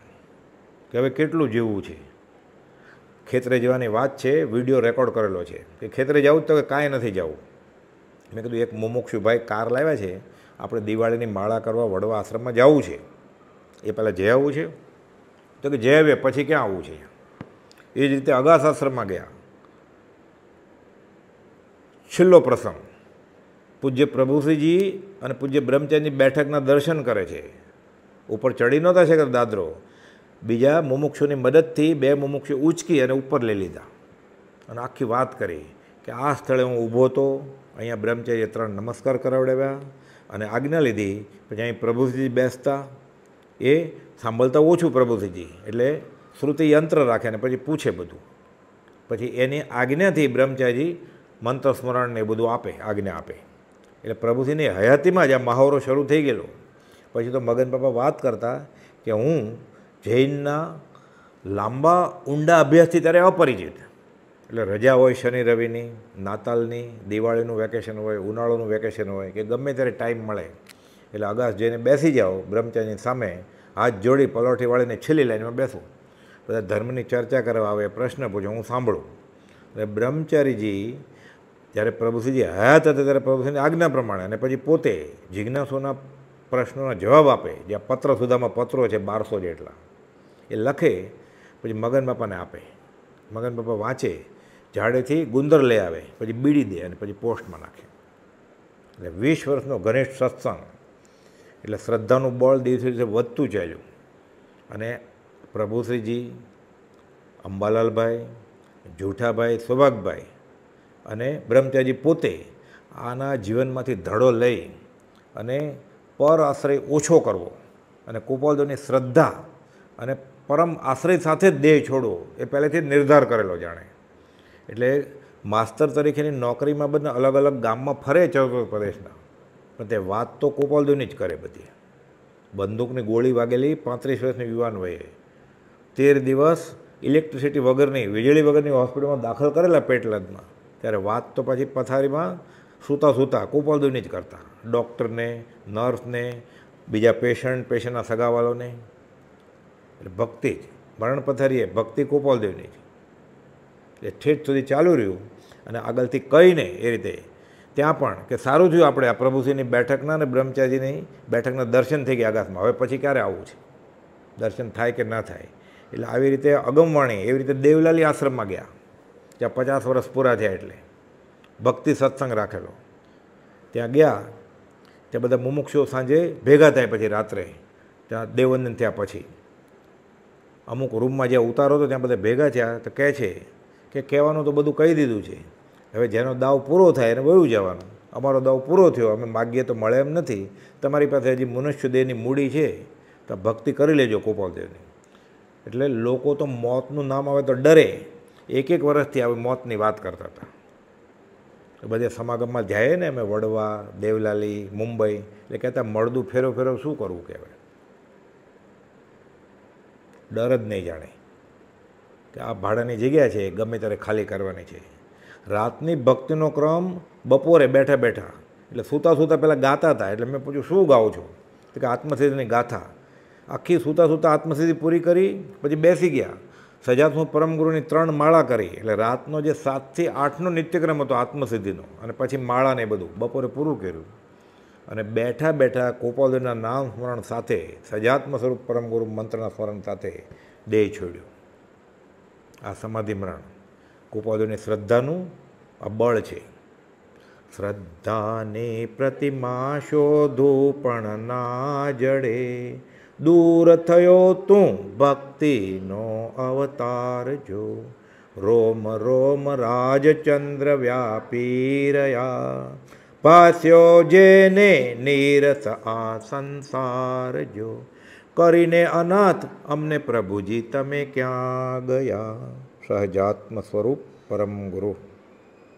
કે હવે કેટલું જીવવું છે ખેતરે જવાની વાત છે વિડીયો રેકોર્ડ કરેલો છે કે ખેતરે જવું તો કે કાંઈ નથી જવું મેં કીધું એક મુમુક્ષુભાઈ કાર લાવ્યા છે આપણે દિવાળીની માળા કરવા વડવા આશ્રમમાં જવું છે એ પહેલાં જઈ આવવું છે તો કે જય વે પછી ક્યાં આવવું છે એ જ રીતે અગાશાશ્રમમાં ગયા છેલ્લો પ્રસંગ પૂજ્ય પ્રભુસિંહજી અને પૂજ્ય બ્રહ્મચારીની બેઠકના દર્શન કરે છે ઉપર ચડી નહોતા છે કે દાદરો બીજા મુમુક્ષુની મદદથી બે મુમુક્ષુ ઉચકી અને ઉપર લઈ લીધા અને આખી વાત કરી કે આ સ્થળે હું ઊભો હતો અહીંયા બ્રહ્મચારીએ ત્રણ નમસ્કાર કરાવડાવ્યા અને આજ્ઞા લીધી પછી અહીં પ્રભુજી બેસતા એ સાંભળતા ઓછું પ્રબુદ્ધજી એટલે શ્રુતિ યંત્ર રાખે ને પછી પૂછે બધું પછી એની આજ્ઞાથી બ્રહ્મચારી મંત્ર સ્મરણ ને બધું આપે આજ્ઞા આપે એટલે પ્રભુજીની હયાતીમાં જ આ મહાવરો શરૂ થઈ ગયેલો પછી તો મગન બાપા વાત કરતા કે હું જૈનના લાંબા ઊંડા અભ્યાસથી ત્યારે અપરિચિત એટલે રજા હોય શનિ રવિની નાતાલની દિવાળીનું વેકેશન હોય ઉનાળોનું વેકેશન હોય કે ગમે ત્યારે ટાઈમ મળે એટલે અગાસ જઈને બેસી જાઓ બ્રહ્મચારીની સામે હાથ જોડી પલોઠીવાળીને છેલ્લી લાઈનમાં બેસું બધા ધર્મની ચર્ચા કરવા આવે પ્રશ્ન પૂછો હું સાંભળું અને બ્રહ્મચારીજી જ્યારે પ્રભુશ્રીજી હયાત હતા ત્યારે પ્રભુશ્રીની આજ્ઞા પ્રમાણે અને પછી પોતે જિજ્ઞાસુના પ્રશ્નોના જવાબ આપે જે પત્ર સુધામાં પત્રો છે બારસો જેટલા એ લખે પછી મગન બાપાને આપે મગન બાપા વાંચે ઝાડેથી ગુંદર લઈ આવે પછી બીડી દે અને પછી પોસ્ટમાં નાખે એટલે વીસ વર્ષનો ઘનિષ્ઠ સત્સંગ એટલે શ્રદ્ધાનું બળ દિવસે દિવસે વધતું જાય અને પ્રભુશ્રીજી અંબાલાલભાઈ જૂઠાભાઈ સુભાગભાઈ અને બ્રહ્મચારી પોતે આના જીવનમાંથી ધડો લઈ અને પર આશ્રય ઓછો કરવો અને કુપોલદોની શ્રદ્ધા અને પરમ આશ્રય સાથે જ દેહ છોડવો એ પહેલેથી નિર્ધાર કરેલો જાણે એટલે માસ્તર તરીકેની નોકરીમાં બધા અલગ અલગ ગામમાં ફરે ચૌદ પ્રદેશના પણ તે વાત તો કોપાલદીની જ કરે બધી બંદૂકની ગોળી વાગેલી પાંત્રીસ વર્ષની યુવાન વયે તેર દિવસ ઇલેક્ટ્રિસિટી વગરની વીજળી વગરની હોસ્પિટલમાં દાખલ કરેલા પેટલાદમાં ત્યારે વાત તો પછી પથારીમાં સૂતા સૂતા કોપાલદીની જ કરતા ડૉક્ટરને નર્સને બીજા પેશન્ટ પેશન્ટના સગાવાળાને એટલે ભક્તિ જ મરણ પથારીએ ભક્તિ કોપાલદેવની જ એટલે ઠેઠ સુધી ચાલુ રહ્યું અને આગળથી કહીને એ રીતે ત્યાં પણ કે સારું થયું આપણે આ પ્રભુશ્રીની બેઠકના અને બ્રહ્મચારીની બેઠકના દર્શન થઈ ગયા આકાશમાં હવે પછી ક્યારે આવવું છે દર્શન થાય કે ના થાય એટલે આવી રીતે અગમવાણી એવી રીતે દેવલાલી આશ્રમમાં ગયા ત્યાં પચાસ વર્ષ પૂરા થયા એટલે ભક્તિ સત્સંગ રાખેલો ત્યાં ગયા ત્યાં બધા મુમુક્ષો સાંજે ભેગા થાય પછી રાત્રે ત્યાં દેવવંદન થયા પછી અમુક રૂમમાં જ્યાં ઉતારો હતો ત્યાં બધા ભેગા થયા તો કહે છે કે કહેવાનું તો બધું કહી દીધું છે હવે જેનો દાવ પૂરો થાય એને વયું જવાનું અમારો દાવ પૂરો થયો અમે માગીએ તો મળે એમ નથી તમારી પાસે હજી મનુષ્ય દેહની મૂડી છે તો ભક્તિ કરી લેજો કોપાલદેવની એટલે લોકો તો મોતનું નામ આવે તો ડરે એક એક વર્ષથી આવી મોતની વાત કરતા હતા બધા સમાગમમાં જાય ને અમે વડવા દેવલાલી મુંબઈ એટલે કહેતા મળદું ફેરો ફેરો શું કરવું કહેવાય ડર જ નહીં જાણે કે આ ભાડાની જગ્યા છે ગમે ત્યારે ખાલી કરવાની છે રાતની ભક્તિનો ક્રમ બપોરે બેઠા બેઠા એટલે સૂતા સૂતા પહેલાં ગાતા હતા એટલે મેં પૂછ્યું શું ગાઓ છો તો કે આત્મસિદ્ધિની ગાથા આખી સૂતા સૂતા આત્મસિદ્ધિ પૂરી કરી પછી બેસી ગયા સજાત્મક પરમગુરુની ત્રણ માળા કરી એટલે રાતનો જે સાતથી આઠનો નિત્યક્રમ હતો આત્મસિદ્ધિનો અને પછી માળાને બધું બપોરે પૂરું કર્યું અને બેઠા બેઠા કોપાલદેવના નામ સ્મરણ સાથે સજાત્મ સ્વરૂપ પરમગુરુ મંત્રના સ્મરણ સાથે દેહ છોડ્યો આ સમાધિ મરણ કુપાદોને શ્રદ્ધાનું અબળ છે શ્રદ્ધાને પ્રતિમા શોધો પણ ના જડે દૂર થયો તું ભક્તિનો અવતાર જો રોમ રોમ રાજચંદ્ર વ્યાપી રહ્યા પાસ્યો જેને નીરસ આ સંસાર જો કરીને અનાથ અમને પ્રભુજી તમે ક્યાં ગયા સહજાત્મ સ્વરૂપ પરમ ગુરુ